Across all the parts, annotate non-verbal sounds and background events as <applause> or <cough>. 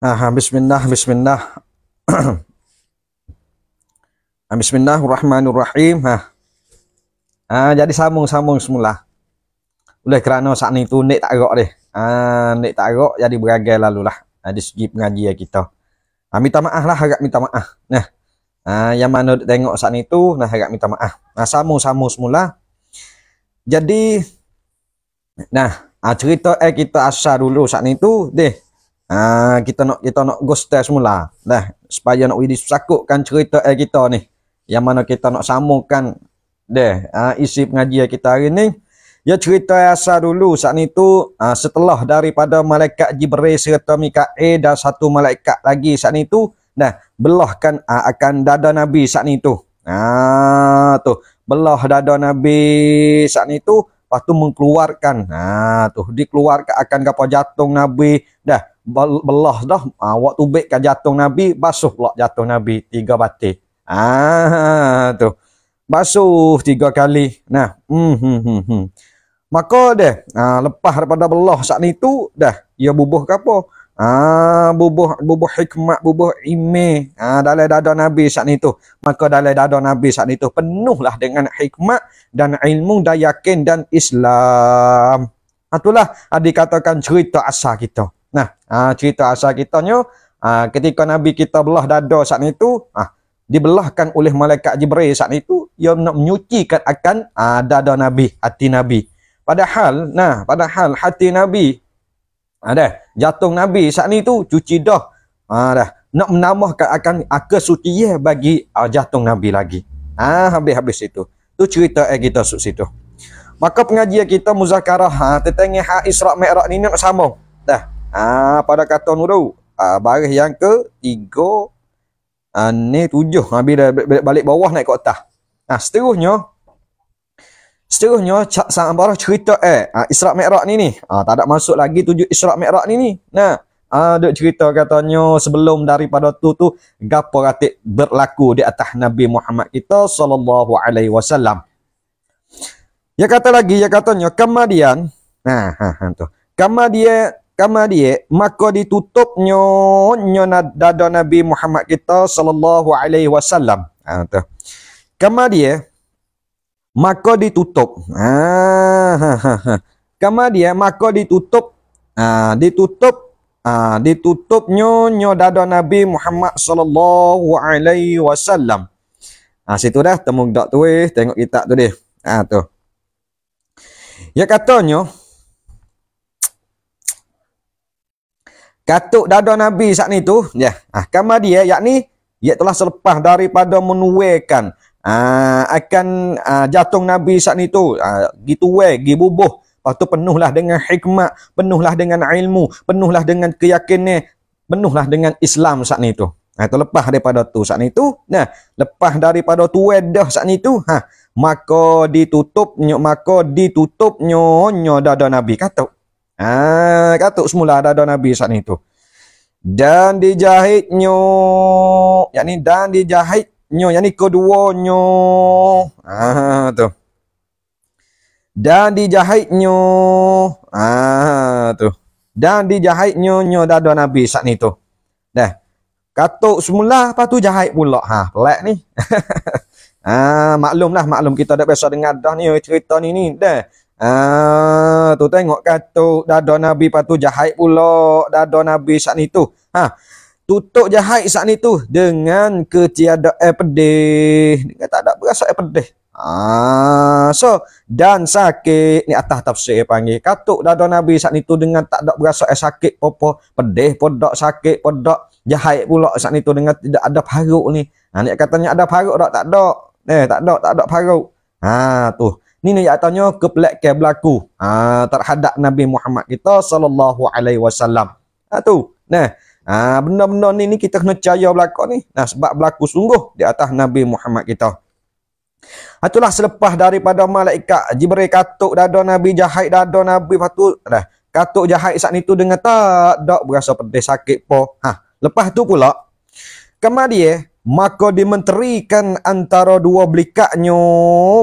Aha, bismillah, bismillah. <clears throat> ah, bismillahirrahmanirrahim. Ha. Ah. ah, jadi sambung-sambung semula. Oleh kerana saat ni tu nek tak gerak deh. Ah, nek tak gerak jadi beragai lalu lah. Ah, ha, di segi pengaji ya kita. Ah, minta maaf lah, agak minta maaf. Nah. Ah, yang mana tengok saat ni tu, nah agak minta maaf. Nah, sambung-sambung semula. Jadi, nah, ah, cerita eh kita asal dulu saat ni tu, deh. Ah kita nak kita nak ghost test semula. Dah supaya nak widi sakukkan cerita eh kita ni. Yang mana kita nak samukan deh uh, isi pengajian kita hari ni. Ya cerita asal dulu saat itu uh, ah, setelah daripada malaikat Jibril serta Mikael dan satu malaikat lagi saat itu dah belahkan uh, akan dada Nabi saat itu. Ah uh, tu belah dada Nabi saat itu lepas tu mengeluarkan. Ah uh, tu dikeluarkan akan kapal jatung Nabi dah belah dah ha, waktu baik kan jatuh Nabi basuh pula jatuh Nabi tiga batik ah tu basuh tiga kali nah hmm hmm hmm, hmm. maka deh ha, lepas daripada belah saat itu dah ia bubuh ke apa ah bubuh bubuh hikmat bubuh ime ah ha, dalam dada Nabi saat itu maka dalam dada Nabi saat itu penuhlah dengan hikmat dan ilmu dan yakin dan Islam Itulah adik katakan cerita asal kita. Nah, ha, cerita asal kita ni, ha, ketika Nabi kita belah dada saat itu, ha, dibelahkan oleh malaikat Jibril saat itu, ia nak menyucikan akan dada Nabi, hati Nabi. Padahal, nah, padahal hati Nabi, ada jatung Nabi saat itu, cuci dah. Ada, nak menambahkan akan kesucian bagi jatung Nabi lagi. Ah, habis-habis itu. Tu cerita yang kita suksitu. Maka pengajian kita muzakarah ha, tentang Isra Mikraj ni nak sambung. Ah pada kata nuru. Ah baris yang ke tiga ah ni 7 habis dah balik bawah naik ke atas. Nah seterusnya seterusnya cak sambara cerita eh ah, Isra merak ni ni. Ah tak ada masuk lagi tujuh Isra merak ni ni. Nah ada ah, cerita katanya sebelum daripada tu tu gapo ratik berlaku di atas Nabi Muhammad kita sallallahu alaihi wasallam. Ya kata lagi ya katanya kemudian nah ha, ha tu. Kemudian mahkamah dia maka ditutupnya nyo dada Nabi Muhammad kita sallallahu alaihi wasallam. Ha tu. Kama dia maka ditutup. Ha, ha ha ha. Kama dia maka ditutup. Ha ditutup. Ha ditutup nyo nyo dada Nabi Muhammad sallallahu alaihi wasallam. Ha situ dah temu dak tu tengok kitab tu dia. Ha tu. Ya katanya katuk dada Nabi saat ni tu, ya, ah, kamar dia, yakni, ia telah selepas daripada menuekan, ah, akan ah, jatuh Nabi saat ni tu, ah, gitu weh, gibubuh, lepas tu penuhlah dengan hikmat, penuhlah dengan ilmu, penuhlah dengan keyakinan, penuhlah dengan Islam saat ni tu. Ha, terlepas daripada tu saat ni tu, nah, lepas daripada tu we dah saat ni tu, ha, maka ditutup, nyok, maka ditutup nyonya dada Nabi. Katuk. Ha, katuk semula ada ada Nabi saat itu. Dan dijahit nyo, yakni dan dijahit nyo, yakni kedua nyo. Ha, tu. Dan dijahit nyo. Ha, tu. Dan dijahit nyo nyo ada Nabi saat itu. Dah. Katuk semula apa tu jahit pula. Ha, pelak ni. ah, <laughs> ha, maklumlah maklum kita dah biasa dengar dah ni cerita ni ni. Dah. Ah, tu tengok kata dada Nabi patu jahit pula dada Nabi saat ni tu. Ha. Tutup jahit saat ni tu dengan ketiada air pedih. Dengan tak ada berasa air pedih. Ah, so dan sakit ni atas tafsir yang panggil. Katuk dada Nabi saat ni tu dengan tak ada berasa air sakit popo, pedih podok sakit podok jahit pula saat ni tu dengan tidak ada paruk ni. Ha, ni katanya ada paruk tak? Tak ada. Eh, tak ada, tak ada paruk. Ah ha, tu. Ni ni keplek kepelakan berlaku ha, terhadap Nabi Muhammad kita sallallahu alaihi wasallam. Ha tu. Nah. Ha, benda-benda ni ni kita kena percaya berlaku ni. Nah sebab berlaku sungguh di atas Nabi Muhammad kita. Ha, itulah selepas daripada malaikat Jibril katuk dada Nabi jahai dada Nabi patu dah katuk jahai saat itu dengan tak dak berasa pedih sakit po. Ha, lepas tu pula kemudian Maka dimenterikan antara dua belikaknya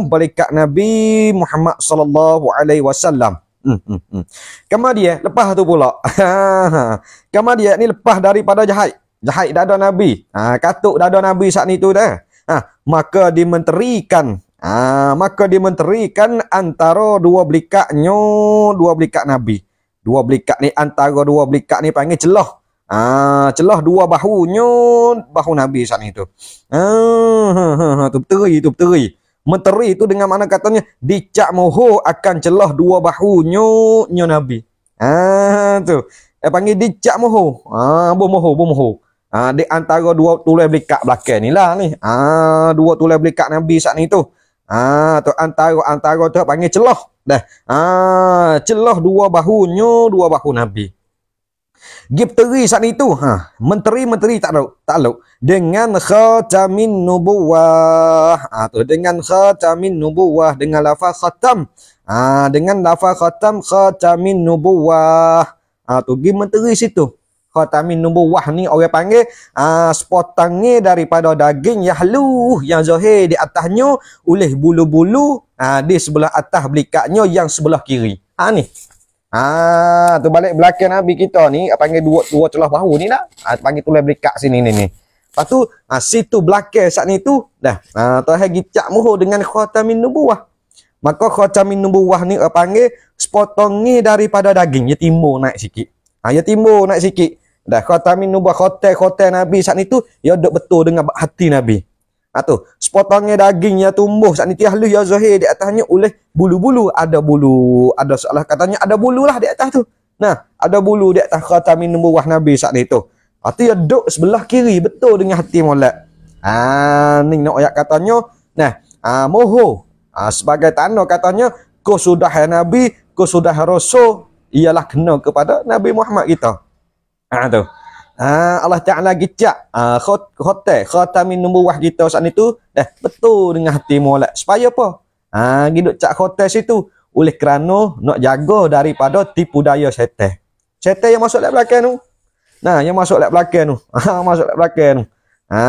belikak Nabi Muhammad sallallahu alaihi wasallam. Hmm, hmm, hmm. dia lepas tu pula. <laughs> Kamu dia ni lepas daripada jahat. Jahat dah ada Nabi. Ha, katuk dah ada Nabi saat ni tu dah. Ha, maka dimenterikan. Ha, maka dimenterikan antara dua belikaknya dua belikak Nabi. Dua belikak ni antara dua belikak ni panggil celah. Ah, celah dua bahu bahunya bahu Nabi saat itu. Ah, tu teri ha, ha, tu teri. Menteri itu dengan mana katanya dicak moho akan celah dua bahu bahunya nyo Nabi. Ah, tu. Eh panggil dicak moho. Ah, bu moho, bu moho. Ah, di antara dua tulai belikak belakang ni lah ni. Ah, dua tulai belikak Nabi saat itu. Ah, tu antara antara tu panggil celah. Dah. Ah, celah dua bahu bahunya dua bahu Nabi. Gipteri saat itu ha menteri-menteri tak tahu tak tahu dengan khatamin nubuwah atau ha, dengan khatamin nubuwah dengan lafaz khatam ha dengan lafaz khatam khatamin nubuwah atau ha, gi menteri situ khatamin nubuwah ni orang panggil ha, sepotangnya daripada daging yahlu yang zahir di atasnya oleh bulu-bulu ha, di sebelah atas belikatnya yang sebelah kiri ha ni Ah, tu balik belakang Nabi kita ni apa panggil dua dua celah bahu ni nak lah. Ha panggil tulai belikat sini ni ni. Lepas tu ha, situ belakang saat ni tu dah. Ha tu hang gicak muho dengan khatamin nubuwah. Maka khatamin nubuwah ni apa panggil sepotong ni daripada daging ya timbo naik sikit. Ha ya timbo naik sikit. Dah khatamin nubuwah khatai khatai Nabi saat ni tu ya duk betul dengan hati Nabi. Atau ah, sepotongnya dagingnya tumbuh saat nitiah lu ya zohir di atasnya oleh bulu-bulu. Ada bulu, ada salah katanya ada bulu lah di atas tu. Nah, ada bulu di atas kata minum buah Nabi saat itu. Atau ya duduk sebelah kiri betul dengan hati molek. Ah, ni nak ayat katanya. Nah, ah, moho. Ah, sebagai tanda katanya, kau sudah ya Nabi, kau sudah rasul, ialah kena kepada Nabi Muhammad kita. Ah, tu. Ha, Allah Ta'ala gecak uh, ha, hotel khatamin nombor wah kita saat itu dah betul dengan hati mualat supaya apa? Ha, giduk cak hotel situ oleh kerana nak jaga daripada tipu daya setan. Setan yang masuk lewat belakang tu. Nah, yang masuk lewat belakang tu. <laughs> Ha, masuk lewat belakang tu. Ha,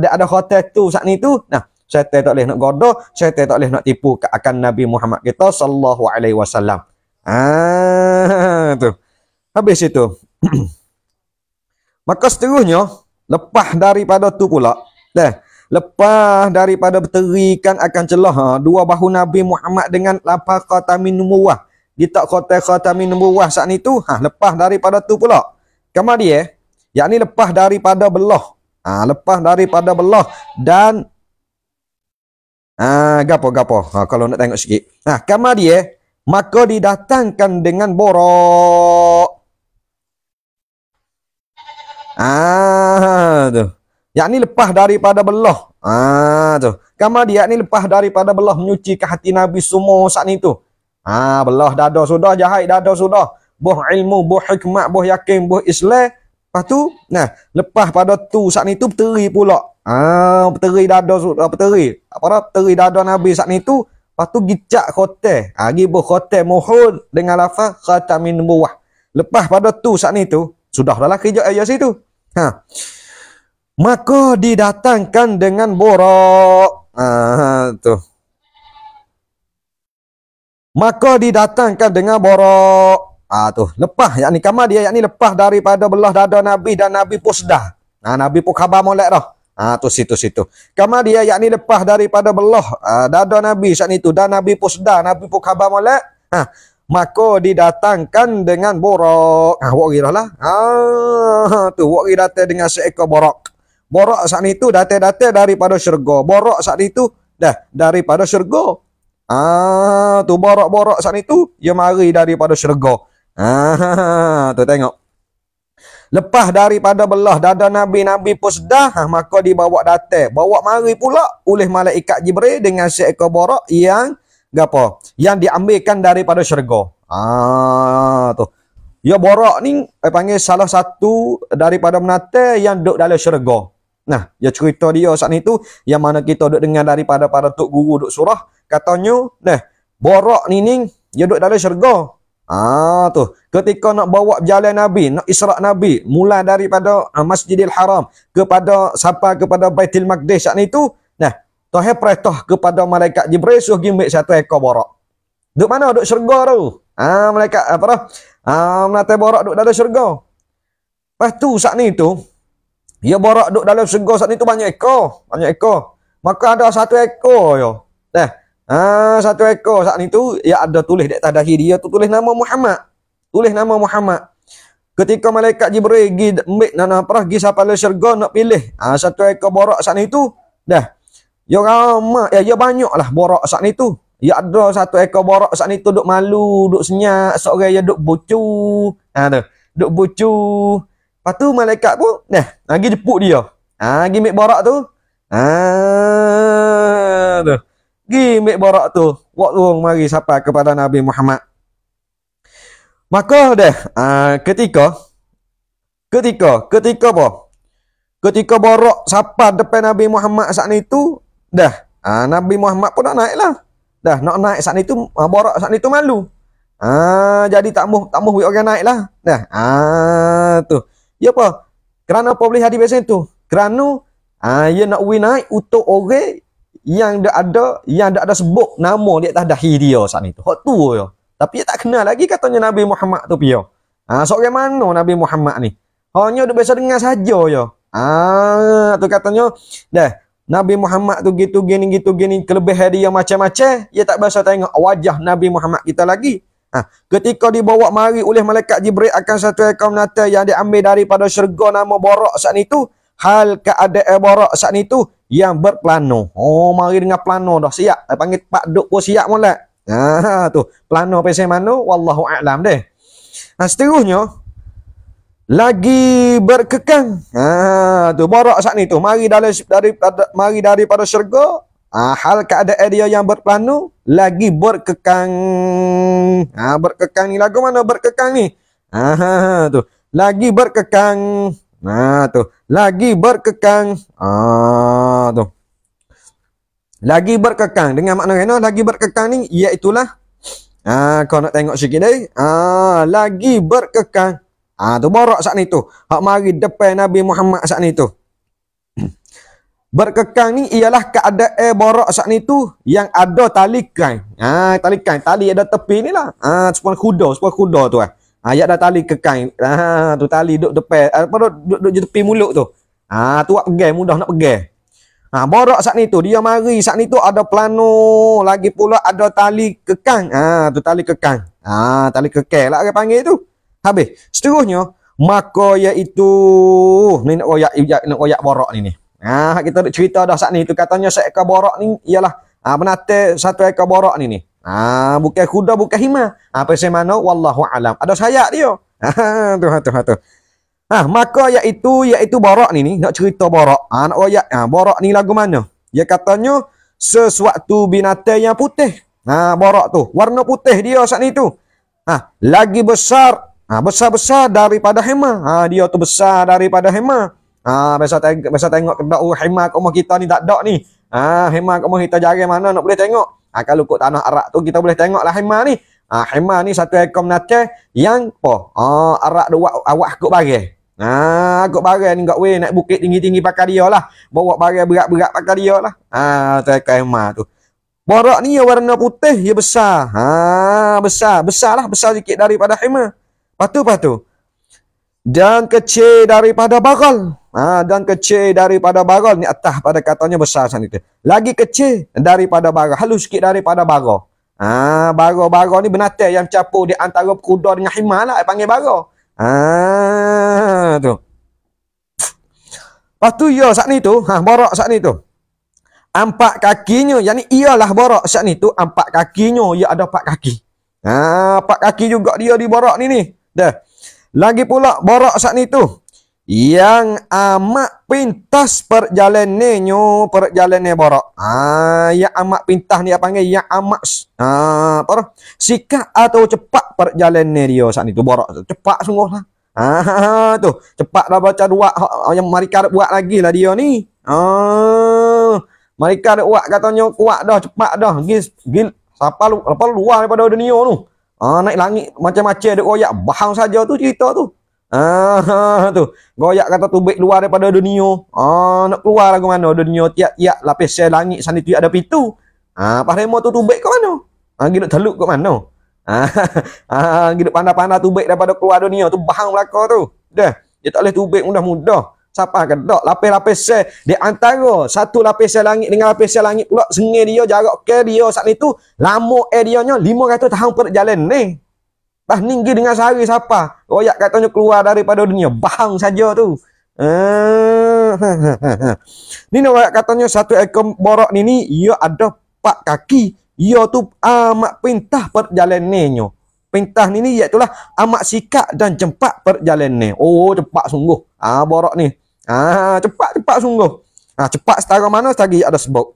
dia ada hotel tu saat itu Nah, setan tak boleh nak goda, setan tak boleh nak tipu ke akan Nabi Muhammad kita sallallahu alaihi wasallam. Ha, <laughs> tu. Habis itu. <clears throat> Maka seterusnya lepas daripada tu pula, leh lepas daripada berterikan akan celah ha, dua bahu Nabi Muhammad dengan lapar kata minum minumuah. Dia tak kata kata minumuah saat itu. Ha, lepas daripada tu pula. Kamar dia, ni lepas daripada belah. Ha, lepas daripada belah dan ha, gapo gapo. Ha, kalau nak tengok sikit. Ha, kamar dia, maka didatangkan dengan borok. Ah tu. Yang ni lepas daripada belah. Ah tu. Kama dia ni lepas daripada belah menyucikan hati Nabi semua saat ni tu. Ah belah dada sudah jahat dada sudah. Boh ilmu, boh hikmat, boh yakin, boh Islam. Lepas tu, nah, lepas pada tu saat ni tu berteri pula. Ah berteri dada sudah berteri. Apa dah berteri dada Nabi saat ni tu. Lepas tu gicak khotel. Ah gi boh khotel mohon dengan lafaz khatamin buah. Lepas pada tu saat ni tu, Sudahlah kerja ayat situ. Ha. Maka didatangkan dengan borok. Ah ha, tu. Maka didatangkan dengan borok. Ah ha, tu. Lepas yakni kama dia yakni lepas daripada belah dada Nabi dan Nabi pun sedah. Ha, Nabi pun khabar molek dah. ha, tu situ-situ. Kama dia yakni lepas daripada belah uh, dada Nabi saat itu dan Nabi pun sedah, Nabi pun khabar molek. Ha maka didatangkan dengan borok ah wak girah lah ha tu wak datang dengan seekor borok borok saat itu datang-datang daripada syurga borok saat itu dah daripada syurga ah tu borok-borok saat itu ia mari daripada syurga ah tu tengok Lepas daripada belah dada Nabi Nabi pusdah maka dibawa datang bawa mari pula oleh malaikat Jibril dengan seekor borok yang gapo yang diambilkan daripada syurga ah tu ya borak ni eh, panggil salah satu daripada menata yang duduk dalam syurga nah ya cerita dia saat ni tu yang mana kita duduk dengan daripada para tok guru duduk surah katanya nah borak ni ni dia duduk dalam syurga ah tu ketika nak bawa jalan nabi nak israk nabi mula daripada uh, masjidil haram kepada sampai kepada baitul maqdis saat ni Tuhai peretoh kepada malaikat Jibril suruh gimik satu ekor borok. Duk mana? Duk syurga tu. Ah ha, malaikat apa dah? Ah ha, melatai borok duk dalam syurga. Lepas tu saat ni tu, ya borok duk dalam syurga saat ni tu banyak ekor. Banyak ekor. Maka ada satu ekor yo. Dah. Eh, ah ha, satu ekor saat ni tu ya ada tulis dekat tanda dia tu tulis nama Muhammad. Tulis nama Muhammad. Ketika malaikat Jibril gi ambil nana perah gi sampai syurga nak pilih. Ah satu ekor borok saat ni tu dah Ya ramai, ya, ya banyak lah borak saat ni tu. Ya ada satu ekor borak saat ni tu duk malu, duk senyap, seorang ya duk bucu. Ha tu, duk bucu. Lepas tu malaikat pun, nah, lagi jeput dia. Ha, lagi ambil borak tu. Ha, tu. Lagi ambil borak tu. Waktu orang mari sampai kepada Nabi Muhammad. Maka deh, ha, ketika, ketika, ketika apa? Ketika borak sapa depan Nabi Muhammad saat itu, Dah. Ha, Nabi Muhammad pun nak naik lah. Dah, nak naik saat itu, ha, borak saat itu malu. Ha, jadi tak mau tak mau orang naik lah. Dah. Ha, tu. Ya apa? Kerana apa boleh hadir biasa itu? Kerana ha, ia nak we naik untuk orang yang dah ada yang dah ada sebut nama dia tak dahi dia saat itu. Hak tu ya. Tapi dia tak kenal lagi katanya Nabi Muhammad tu pia. Ha, seorang mana Nabi Muhammad ni? Hanya dia biasa dengar saja ya. Ah, tu katanya dah. Nabi Muhammad tu gitu gini gitu gini hari yang macam-macam, dia tak biasa tengok wajah Nabi Muhammad kita lagi. Ha. ketika dibawa mari oleh malaikat Jibril akan satu ekor melata yang diambil daripada syurga nama Borak saat itu, hal keadaan Borak saat itu yang berplano. Oh, mari dengan plano dah siap. Saya panggil Pak Duk pun siap molek. Ha tu, plano pesen mano wallahu a'lam deh. Nah, ha, seterusnya lagi berkekang. Ha tu borak saat ni tu. Mari dari dari mari daripada syurga. Ha, hal keadaan dia yang berpanu lagi berkekang. Ha berkekang ni lagu mana berkekang ni? Ha, ha, ha tu. Lagi berkekang. Ha tu. Lagi berkekang. Ha tu. Lagi berkekang dengan makna kena lagi berkekang ni iaitu lah Ah, ha, kau nak tengok sikit dah. Ah, ha, lagi berkekang. Ha, tu borok saat ni tu. Hak mari depan Nabi Muhammad saat ni tu. <clears throat> Berkekang ni ialah keadaan borok saat ni tu yang ada tali kain. Ha, tali kain. Tali ada tepi ni lah. Ha, sepuluh kuda. Sepuluh kuda tu lah. Ha, yang ada tali kekang. Ha, tu tali duduk depan. Eh, apa duduk, duduk, tepi mulut tu. Ha, tu buat pegai. Mudah nak pegai. Ha, borok saat ni tu. Dia mari saat ni tu ada pelanu. Lagi pula ada tali kekang. Ha, tu tali kekang. Ha, tali kekang lah orang panggil tu. Habis. Seterusnya, maka iaitu ni nak koyak nak koyak borok ni ni. Ah kita nak cerita dah saat ni itu katanya seekor borok ni ialah ah menate satu ekor borok ni ni. Ah bukan kuda bukan hima. Apa ah, semano wallahu alam. Ada sayap dia. <laughs> Ah, tu tu tu. Ah maka iaitu iaitu borok ni ni nak cerita borok. Ah nak koyak ah borok ni lagu mana? Ya katanya sesuatu binate yang putih. Ah borok tu warna putih dia saat ni tu. Ah lagi besar Ha, besar-besar daripada hema. Ha, dia tu besar daripada hema. Ha, biasa, teng- biasa tengok kedok oh, hema kat rumah kita ni tak ada ni. Ha, hema kat rumah kita jarang mana nak boleh tengok. Ha, kalau kat tanah arak tu kita boleh tengok lah hema ni. Ha, hema ni satu ekor menata yang apa? Ha, arak dua awak aku bagi. Ha, aku bagi ni kat weh naik bukit tinggi-tinggi pakai dia lah. Bawa bagi berat-berat pakai dia lah. Ha, tu ekor hema tu. Borak ni warna putih, dia besar. Ha, besar. besar lah besar sikit daripada hema. Patu patu Dan kecil daripada bagal. Ha, dan kecil daripada bagal. Ni atas pada katanya besar sana itu. Lagi kecil daripada bagal. Halus sikit daripada bagal. Ha, bagal-bagal ni benatel yang capu di antara kuda dengan himal lah. Dia panggil bagal. Ha, tu. Lepas tu ya saat ni tu. Ha, borak saat ni tu. Empat kakinya. Yang ni ialah borak saat ni tu. Empat kakinya. Ya ada empat kaki. Ha, empat kaki juga dia di borak ni ni. Dah. Lagi pula borak saat itu. Yang amat pintas perjalanannya perjalanannya borak. Ah yang amat pintas ni apa panggil yang amat ah apa? Sikap atau cepat perjalanannya dia saat itu borak cepat sungguh lah. Ah tu cepat dah baca dua yang mari kita buat lagi lah dia ni. Ah mari kita buat katanya kuat dah cepat dah. Gil gil siapa lu, apa luar daripada dunia tu. Ah naik langit macam-macam ada royak. Bahang saja tu cerita tu. Ah tu. Royak kata tu baik luar daripada dunia. Ah nak keluar lagu mana dunia tiap-tiap lapis sel langit sana tiap ada pintu. Ah apa remo tu tumbek baik ke mana? Ah gitu teluk ke mana? Ah ah gitu pandai-pandai tu daripada keluar dunia tu bahang belaka tu. Dah. Dia tak boleh tubik mudah-mudah siapa kedok lapis-lapis sel di antara satu lapis langit dengan lapis langit pula sengih dia jarak ke dia saat itu lama areanya 500 tahun perut jalan ni bah ninggi dengan sehari siapa royak katanya keluar daripada dunia bahang saja tu ni eh. <laughs> ni royak katanya satu ekor borok ni ni ia ada empat kaki ia tu amat pintah perut jalan ni nyo pintah ni ni iaitulah amat sikap dan cepat perjalanan. Oh, cepat sungguh. Ah, borok ni. Ah cepat-cepat sungguh. Ah cepat setara mana setagi ada sebab.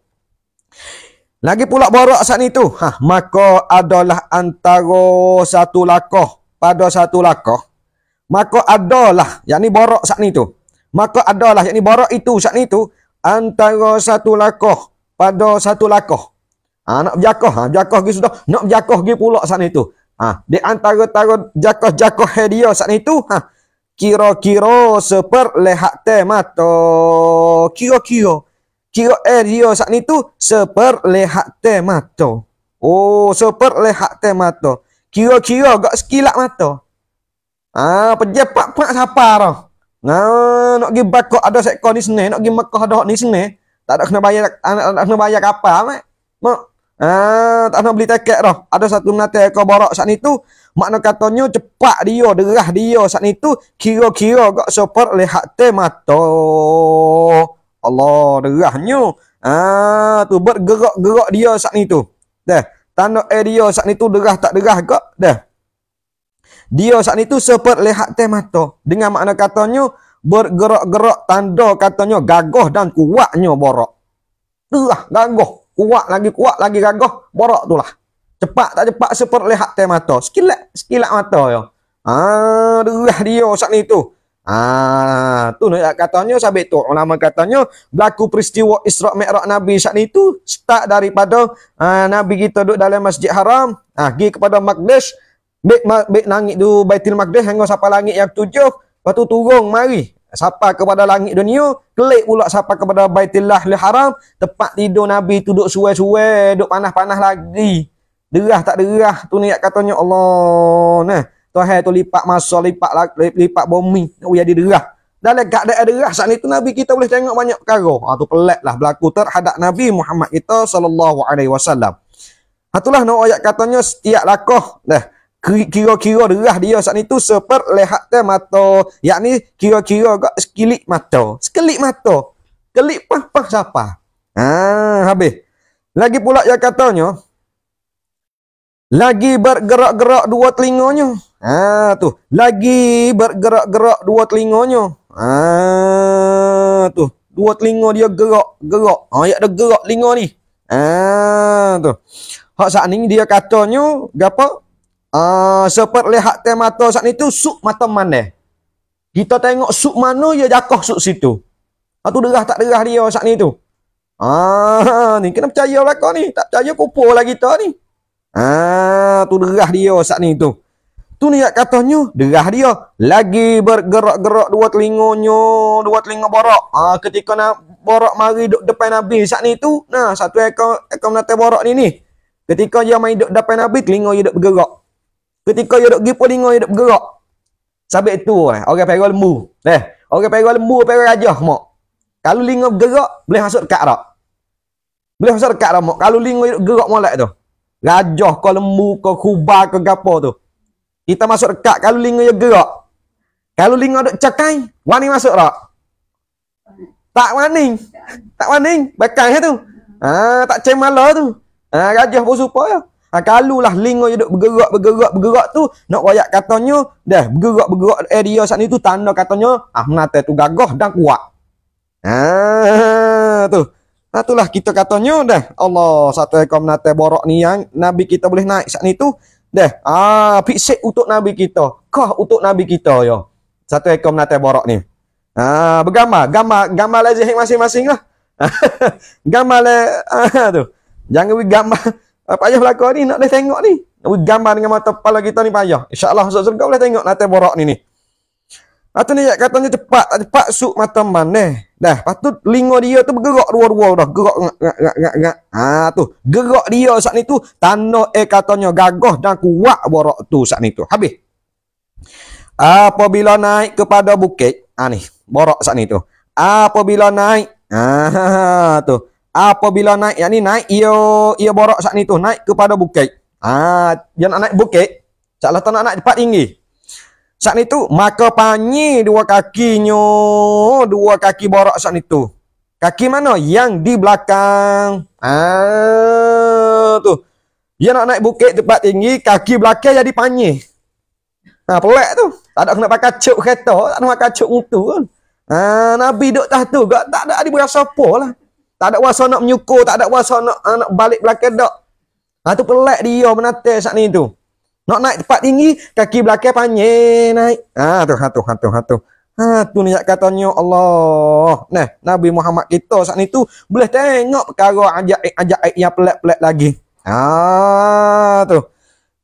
Lagi pula borak saat itu. Ha maka adalah antara satu lakah pada satu lakah. Maka adalah yakni borak saat itu. Maka adalah yakni borak itu saat itu antara satu lakah pada satu lakah. Ha, nak berjakah. Ha, berjakah lagi sudah. Nak berjakah lagi pula saat itu. Ha, di antara-tara jakah-jakah dia saat itu. Ha, kira-kira seper lehak temato kira-kira kira eh dia saat ni tu seper lehak temato oh seper lehak temato kira-kira gak sekilak mato ah ha, pejepak pak siapa roh nah ha, nak gi bako ada sekon ni sene nak gi mekah ada ni sene tak ada kena bayar anak nak kena bayar kapal mak mak ha, ah tak nak beli tiket roh ada satu nate ko borok saat ni tu Makna katanya cepat dia, derah dia saat itu kira-kira gak sopor lihat te mata. Allah derahnya. Ha, ah tu bergerak-gerak dia saat itu. Dah. Tanda eh dia saat itu derah tak derah gak? Dah. Dia saat itu sopor lihat te mata. Dengan makna katanya bergerak-gerak tanda katanya gagah dan kuatnya borok. Tu lah gagah, kuat lagi kuat lagi gagah, borok tu lah. Cepat tak cepat seperti lihat teh mata. Sekilat sekilat mata yo. Ah derah dia sat ni tu. Ah tu nak katanya sabit tu. Ulama katanya berlaku peristiwa Isra Mikraj Nabi saat ni tu start daripada ah, Nabi kita duduk dalam Masjid Haram, ah pergi kepada Maqdis, bik bik langit tu Baitul Maqdis hingga sampai langit yang tujuh, lepas tu turun mari Sapa kepada langit dunia Klik pula sapa kepada Baitillah li haram Tempat tidur Nabi tu duduk suai-suai Duduk panah-panah lagi Derah tak derah tu ni katanya Allah nah. Tuhan tu lipat masa lipat lipat bumi nak oh, jadi derah. Dalam keadaan derah saat itu Nabi kita boleh tengok banyak perkara. Ha tu peliklah berlaku terhadap Nabi Muhammad kita sallallahu alaihi wasallam. Hatulah nak ayat katanya setiap lakah dah kira-kira derah dia saat itu seperlihatkan mata yakni kira-kira gak sekilik mata sekilik mata kelip pah pah siapa ha habis lagi pula yang katanya lagi bergerak-gerak dua telinganya. Ha tu, lagi bergerak-gerak dua telinganya. Ha tu, dua telinga dia gerak-gerak. Ha ya ada gerak telinga ni. Ha tu. Hak saat ni dia katanya gapo? Ah ha, uh, seperlihatkan mata saat ni tu sup mata mana? Kita tengok sup mana ya jakah sup situ. Ha tu derah tak derah dia saat ni tu. Ah ni kena percaya belaka ni, tak percaya kupo lagi kita ni. Ah, tu derah dia saat ni tu. Tu niat katanya, derah dia. Lagi bergerak-gerak dua telinganya, dua telinga borak. Ah, ketika nak borak mari duduk depan Nabi saat ni tu, nah, satu ekor, ekor menata borak ni ni. Ketika dia main duduk depan Nabi, telinga dia duduk bergerak. Ketika dia duduk gipu, telinga dia duduk bergerak. Sampai tu, eh. orang pera lembu. Eh. Orang pera lembu, pera raja, mak. Kalau telinga bergerak, boleh masuk dekat tak? Boleh masuk dekat tak, mak? Kalau telinga linga gerak malak tu. Rajah kau lembu kau khubar kau gapo tu. Kita masuk dekat kalau linga dia gerak. Kalau linga dok cakai, wani masuk tak? Tak wani. Tak wani, bekan tu. ha, tak cemala tu. Ah, ha, rajah pun serupa ya. Ha, kalau lah linga dia dok bergerak bergerak bergerak tu, nak royak katanya dah bergerak bergerak eh dia saat ni tu tanda katanya ah menata tu gagah dan kuat. ha, tu. Nah itulah kita katanya dah Allah satu ekor nate borok ni yang Nabi kita boleh naik saat itu tu dah ah fisik untuk Nabi kita kah untuk Nabi kita yo satu ekor nate borok ni ah bergambar gambar gambar lazih masing-masing lah <laughs> gambar le lah, ah, tu jangan we gambar apa ah, aja belako ni nak boleh tengok ni we gambar dengan mata kepala kita ni payah insyaallah surga boleh tengok nate borok ni ni Lepas tu ni katanya cepat, tak cepat suk mata mana. Eh. Dah, patut tu dia tu bergerak dua-dua dah. Gerak, gerak, gerak, gerak, gerak. Ha, tu. Gerak dia saat ni tu, tanah eh katanya gagah dan kuat borok tu saat ni tu. Habis. Apabila naik kepada bukit, ha ni, borok saat ni tu. Apabila naik, ha, ha, ha tu. Apabila naik, yang ni naik, ia, ia borok saat ni tu. Naik kepada bukit. Ha, dia nak naik bukit, Salah tak nak naik cepat tinggi. Saat itu maka panyi dua kakinya, dua kaki borak saat itu. Kaki mana? Yang di belakang. Ah tu. Dia nak naik bukit tempat tinggi, kaki belakang jadi panyi. Ha nah, pelak tu. Tak ada kena pakai cuk kereta, tak ada pakai cuk mutu pun. Ah Nabi dok tah tu, gak tak ada di berasa apa lah. Tak ada rasa nak menyukur, tak ada rasa nak, nak balik belakang dok. Ha tu pelak dia menatal saat ni tu. Nak naik tempat tinggi, kaki belakang panjang naik. Ah tu, ha tu, ha tu, ha tu. Ha tu ni katanya Allah. Nah, Nabi Muhammad kita saat ni tu boleh tengok perkara ajak-ajak yang pelak-pelak lagi. Ah tu.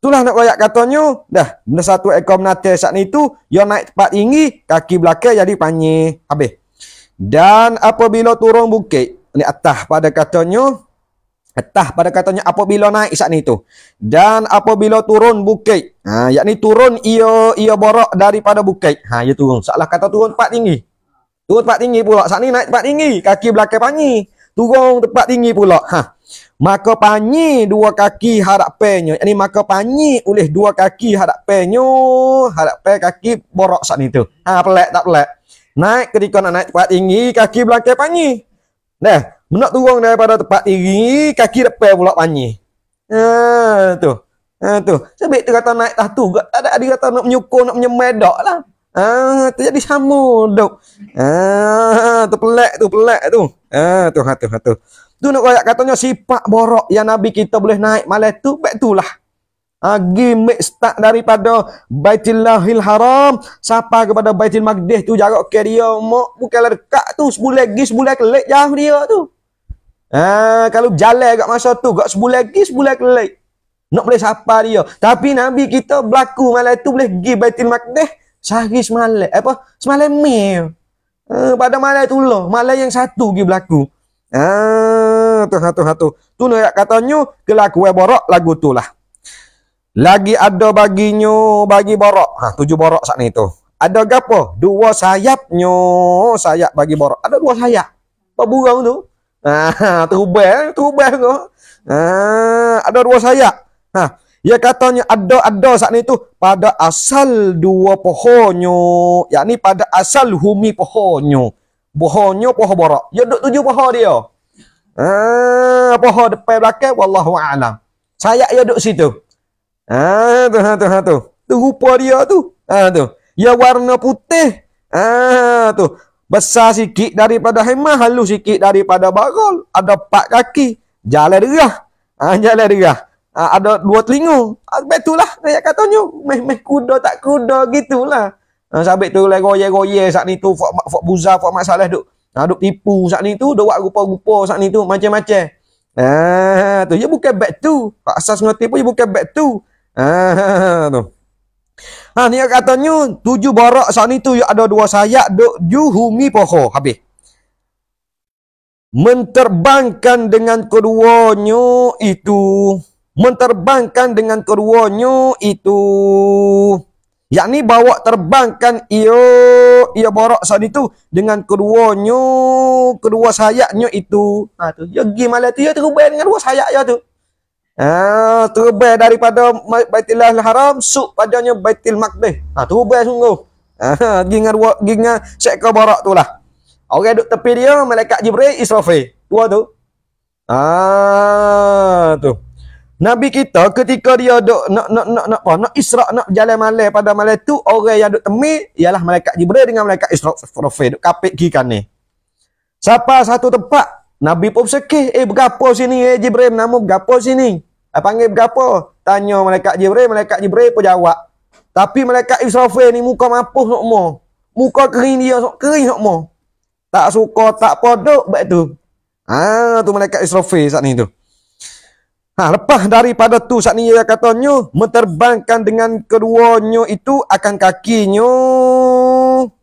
Itulah nak rakyat katanya, dah, benda satu ekor menata saat ni tu, ia naik tempat tinggi, kaki belakang jadi panjang. Habis. Dan apabila turun bukit, ni atas pada katanya, Atah pada katanya apabila naik saat ni tu dan apabila turun bukit. Ha yakni turun ia ia borok daripada bukit. Ha ia turun. Salah kata turun tempat tinggi. Turun tempat tinggi pula. Saat ni naik tempat tinggi, kaki belakang panyi. Turun tempat tinggi pula. Ha. Maka panyi dua kaki harapnya. Yakni maka panyi oleh dua kaki harap penyu. harap penyu kaki borok saat itu. Ha pelak tak pelak. Naik ketika nak naik tempat tinggi, kaki belakang panyi. Dah. Menak turun daripada tempat iri, kaki depan pula panjang. Ha tu. Ha tu. Sebab tu kata naik tah tu, tak ada ada kata nak menyukur, nak menyemai dak lah. Ha tu jadi sama dok. Ha tu pelak tu, pelak tu. Ha tu, ha tu, ha tu. Tu nak kata katanya sifat borok yang nabi kita boleh naik malam tu, baik tulah agi ha, mik start daripada Baitillahil Haram sapa kepada Baitil Maqdis tu jarak ke dia mok bukan dekat tu sebulan lagi sebulan kelik jauh dia tu ha, kalau jalan agak masa tu agak sebulan lagi sebulan kelik nak boleh sapa dia tapi Nabi kita berlaku malam tu boleh pergi Baitil Maqdis sehari semalam apa semalam mil. ha, pada malam tu lah malam yang satu pergi berlaku ha, tu satu ha, satu ha, tu nak katanya kelakuan weborok lagu tu lah lagi ada baginyo bagi borok. Ha, tujuh borok saat ni tu. Ada gapo? Dua sayapnyo sayap bagi borok. Ada dua sayap. Apa burung tu? Ha, <laughs> terubah, eh, terubah tu. Ha, ada dua sayap. Ha, ia ya katanya ada-ada saat ni tu pada asal dua pohonyo. Yakni pada asal humi pohonyo. Pohonyo pohon borok. Ya duk tujuh pohon dia. Ha, pohon depan belakang wallahu alam. Sayap ia ya duk situ. Ah tu ha tu ha tu. Tu rupa dia tu. ah tu. Ya warna putih. ah tu. Besar sikit daripada haimah, halus sikit daripada bagol. Ada empat kaki. Jalan derah. ah jalan derah. Ha, ada dua telinga. Ha, betulah saya katanya. Meh meh kuda tak kuda gitulah. Ha sabik tu le lah goye-goye sat ni tu fak fak buza fak masalah duk. Ha duk tipu sat ni tu, duk buat rupa-rupa sat ni tu macam-macam. ah tu ya bukan bet tu. Pak asas ngerti pun ya bukan bet tu. Ah, <laughs> tu. Ha ni katanya tujuh barak saat itu ya ada dua sayak duk juhungi poho habis. Menterbangkan dengan keduanya itu menterbangkan dengan keduanya itu yakni bawa terbangkan iyo ia borok saat itu dengan keduanya kedua sayapnya itu ha tu ya gi malah tu ya terubah dengan dua sayak ya tu Ha, terbaik daripada Baitillah Haram Suk padanya Baitil Maqdis ha, Terbaik sungguh ha, <laughs> Gingar Gingar Syekh Barak tu lah Okay, duduk tepi dia Malaikat Jibril Israfil Tua tu ah tu Nabi kita ketika dia duduk nak nak nak nak nak Israq nak jalan malam pada malam tu orang yang duduk temi ialah malaikat Jibril dengan malaikat Israfil duk kapit ki kan ni. Siapa satu tempat Nabi pun sekih. Eh, bergapa sini? Eh, Jibril, nama bergapa sini? Eh, panggil bergapa? Tanya mereka Jibril. mereka Jibril pun jawab. Tapi mereka Israfil ni muka mampus sokmo. Muka kering dia sok kering sokmo. Tak suka, tak podok baik tu. Ah, tu mereka Israfil saat ni tu. Ha, lepas daripada tu saat ni dia katanya menerbangkan dengan kedua keduanya itu akan kakinya.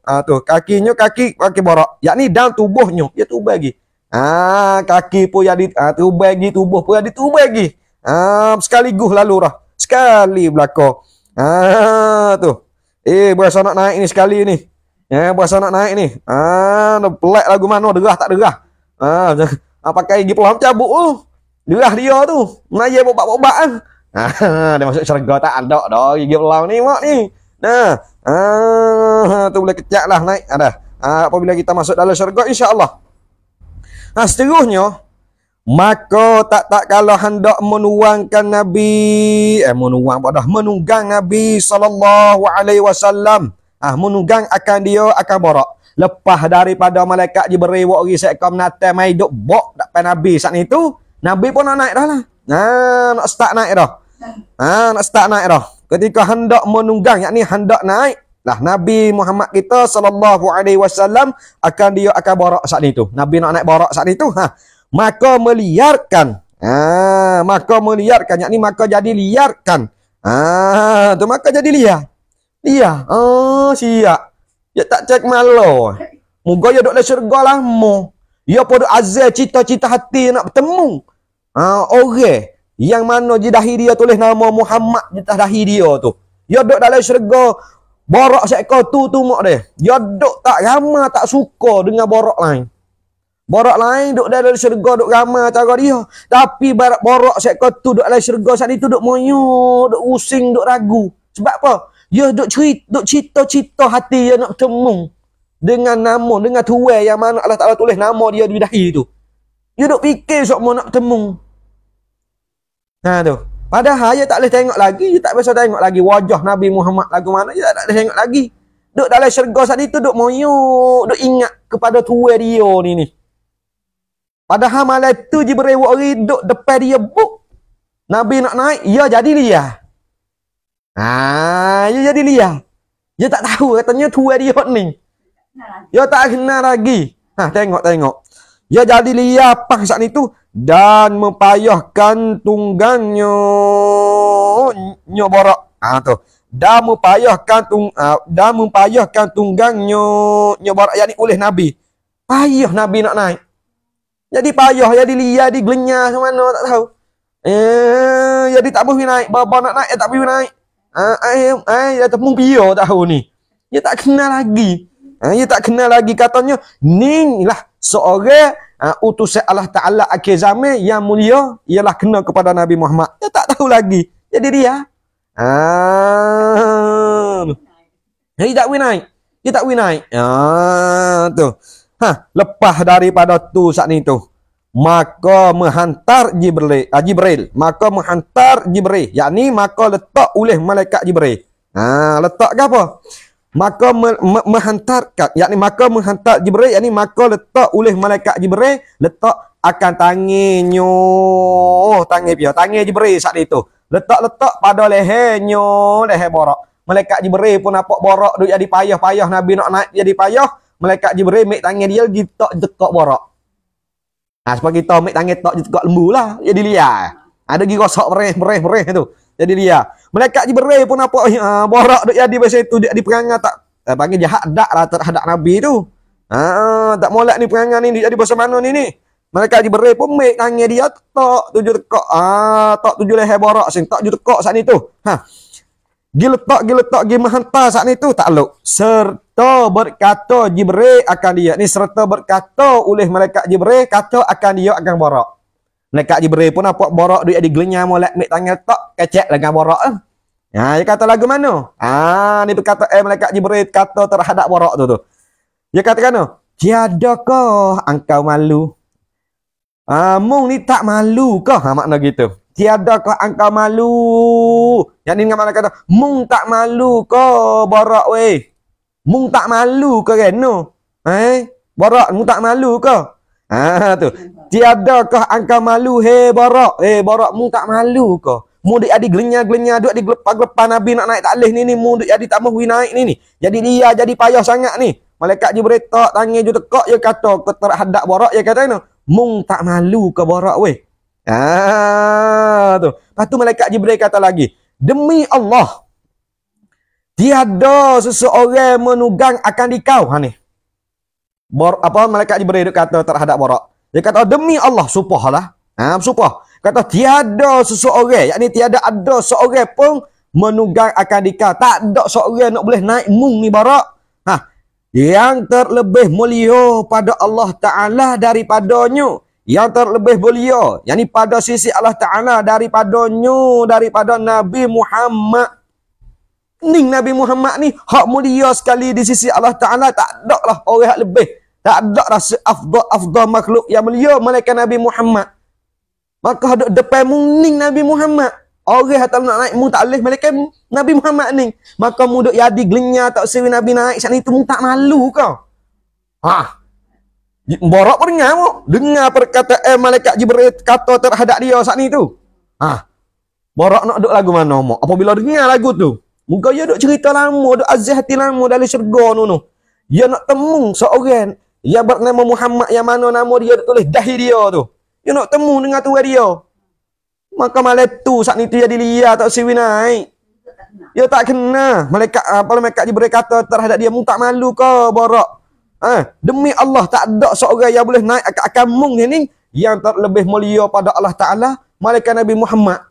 Ah ha, tu, kakinya kaki kaki borok. Yakni dalam tubuhnya. Dia tu bagi. Lagi. Ah kaki pun jadi ha, tubuh lagi tubuh pun jadi tubuh lagi. Ah sekaligus lalu dah. Sekali belako. Ah tu. Eh berasa nak naik ni sekali ni. Ya eh, berasa nak naik ni. Ah pelak lagu mana derah tak derah. Ah apa ah, kain gigi pelah cabuk Oh. Derah dia tu. Naya bobak-bobak ah. Kan. Ah dia masuk syurga tak ada dah gigi pelah ni mak ni. Nah. Ah tu boleh kecaklah naik ada. Ah apabila kita masuk dalam syurga insya-Allah. Nah ha, seterusnya maka tak tak kalau hendak menuangkan Nabi eh menuang padah menunggang Nabi sallallahu alaihi wasallam ah menunggang akan dia akan borak lepas daripada malaikat Jibril wak risak kau menatai mai duk bok dak pai Nabi saat itu Nabi pun nak naik dah lah nah ha, nak start naik dah ah nak start naik dah ketika hendak menunggang yakni hendak naik Nah, Nabi Muhammad kita sallallahu alaihi wasallam akan dia akan borak saat itu. Nabi nak naik borak saat itu. Ha. Maka meliarkan. Ha. maka meliarkan. Yang ni maka jadi liarkan. Ha. tu maka jadi liar. Liar. Oh, siap. Ya tak cek malu. Moga dia ya duduk dalam syurga lah Dia ya pun azal cita-cita hati nak bertemu. Ha, orang yang mana jidahi dia tulis nama Muhammad jidahi dia tu. Dia ya duduk dalam syurga Borok seekor tu tu mak dia. Dia duk tak ramah tak suka dengan borok lain. Borok lain duk dari syurga duk ramah cara dia. Tapi borok seekor tu duk dari syurga saat itu duk moyu, duk using, duk ragu. Sebab apa? Dia duk cerita, duk cita-cita hati dia nak bertemu dengan nama, dengan tuwe yang mana Allah Ta'ala tulis nama dia di dahi tu. Dia duk fikir mau nak bertemu. Nah ha, tu. Padahal dia tak boleh tengok lagi, dia tak biasa tengok lagi wajah Nabi Muhammad lagu mana, dia tak boleh tengok lagi. Duk dalam syurga saat itu, duk moyuk, duk ingat kepada tua dia ni ni. Padahal malam tu Jibril wari duk depan dia buk. Nabi nak naik, ya jadi dia. Ha, ya jadi dia. Dia tak tahu katanya tua dia ni. Ya tak kenal lagi. Ha, tengok tengok. Ya jadi dia apa saat itu? dan mempayahkan tunggangnya nyoborok ah ha, tu dan mempayahkan tung ha, dan mempayahkan tunggangnya nyoborok yakni oleh nabi payah nabi nak naik jadi payah jadi liar di glenya. mana tak tahu eh jadi tak boleh naik bapa nak naik tak boleh naik ah eh dah eh, tepung Tak tahu ni dia tak kenal lagi ah dia tak kenal lagi katanya lah. seorang uh, utusan Allah Ta'ala akhir zaman yang mulia ialah kena kepada Nabi Muhammad. Dia tak tahu lagi. Jadi dia. Ah. Dia tak boleh naik. Dia tak boleh naik. Ah, tu. Ha, lepas daripada tu saat ni tu. Maka menghantar Jibril. Uh, Jibril. Maka menghantar Jibril. Yang ni maka letak oleh malaikat Jibril. Ah, letak ke apa? maka me, me, menghantarkan yakni maka menghantar jibril yakni maka letak oleh malaikat jibril letak akan tanginyo oh, tangi pia tangi jibril saat itu letak-letak pada lehernyo leher borak malaikat jibril pun nampak borak duk jadi payah-payah nabi nak naik jadi payah malaikat jibril mik tangi dia gi tok dekat borak ah ha, sebab kita mik tangi tok dekat lembulah jadi liar ada gi rosak bereh bereh bereh tu jadi dia malaikat jibril pun apa uh, ah, borak duk jadi pasal itu dia diperangah tak uh, panggil dia hadak lah terhadap nabi tu uh, tak molek ni perangah ni jadi pasal mana ni ni mereka jibril pun mai tangi dia tok tujuh tekak ah uh, tok tujuh leher borak sing tak tujuh tekak saat ni tu ha giletak giletak gi menghantar saat ni tu tak lok serta berkata jibril akan dia ni serta berkata oleh mereka jibril kata akan dia akan borak Nekak Jibril pun apa borok duit yang digelenyam oleh mik tangan tak kecek lah dengan borok eh. Ha, dia kata lagu mana? Ha, ni berkata eh, Malaikat Jibril kata terhadap borok tu tu. Dia kata kan Tiada kah engkau malu? Ha, mung ni tak malu kah? Ha, makna gitu. Tiada kah engkau malu? Yang ni dengan mana kata, mung tak malu kah borok weh? Mung tak malu kah kan? No. Eh? Borok, mung tak malu kah? Ha tu. Tiadakah angka malu he barak? Eh barak mu tak malu ke? Mu dik adi glenya-glenya duk di gelepa-gelepa Nabi nak naik takleh ni ni mu dik adi tak mahu naik ni ni. Jadi dia jadi payah sangat ni. Malaikat Jibril tak tanya je tekak je kata ke terhadap barak je kata ni. Mu tak malu ke barak weh? Ha tu. Lepas tu malaikat Jibril kata lagi, demi Allah tiada seseorang menugang akan dikau ha ni. Bar, apa malaikat Jibril dia kata terhadap Barak. Dia kata demi Allah supahlah. Ha supah. Kata tiada seseorang, yakni tiada ada seorang pun menunggang akan nikah. Tak ada seorang nak boleh naik mung ni Barak. Ha. Yang terlebih mulia pada Allah Taala daripadanya. Yang terlebih mulia, yakni pada sisi Allah Taala daripadanya daripada Nabi Muhammad Ning Nabi Muhammad ni hak mulia sekali di sisi Allah Taala tak ada lah orang yang lebih tak ada rasa afdol-afdol makhluk yang mulia malaikat Nabi Muhammad. Maka ada depan muning Nabi Muhammad. Orang yang tak nak naik mu tak boleh malaikat Nabi Muhammad ni. Maka mu duk yadi gelinya tak sewi Nabi naik. Saat itu mu tak malu kau. Ha. Borok peringat mu. Dengar perkataan malaikat Jibril kata terhadap dia saat itu. Ha. Borok nak duduk lagu mana mu. Apabila dengar lagu tu. Muka dia duk cerita lama. duduk aziz hati lama dari syurga tu. Dia nak temung seorang Ya bernama Muhammad yang mana nama dia tak tulis dahi dia tu dia ya, nak temu dengan tuan dia maka malam tu saat ni tu dia dilihat tak siwi naik dia ya, tak kena malaikat ah, apa malaikat diberi kata terhadap dia mung tak malu ke borak eh, ha, demi Allah tak ada seorang yang boleh naik akan mung ni yang terlebih mulia pada Allah Ta'ala malaikat Nabi Muhammad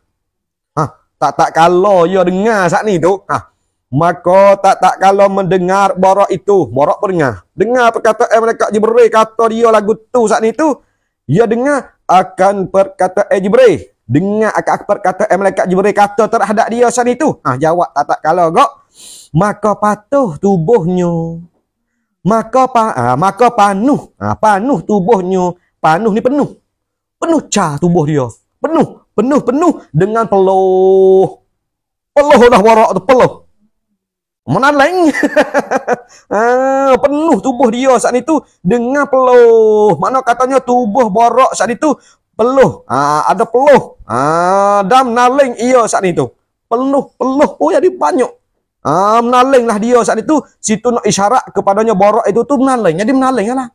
ha, tak tak kalau dia ya dengar saat ni tu ha, Maka tak tak kalau mendengar borok itu. Borok pernah. dengar. perkataan mereka Jibril. Kata dia lagu tu saat itu. Dia dengar akan perkataan Jibril. Dengar akan perkataan mereka Jibril. Kata terhadap dia saat itu. Ah jawab tak tak kalau kok. Maka patuh tubuhnya. Maka pa, ha, maka panuh. Ha, panuh tubuhnya. Panuh ni penuh. Penuh ca tubuh dia. Penuh. Penuh-penuh dengan peluh. Peluh dah borok tu. Peluh. peluh menaleng. <laughs> ah, penuh tubuh dia saat itu dengan peluh. Mana katanya tubuh borok saat itu peluh. Ah, ada peluh. Ah, dan menaleng ia saat itu. penuh peluh. Oh, jadi banyak. Ah, menalenglah dia saat itu. Situ nak isyarat kepadanya borok itu tu menaleng. Jadi menaleng lah.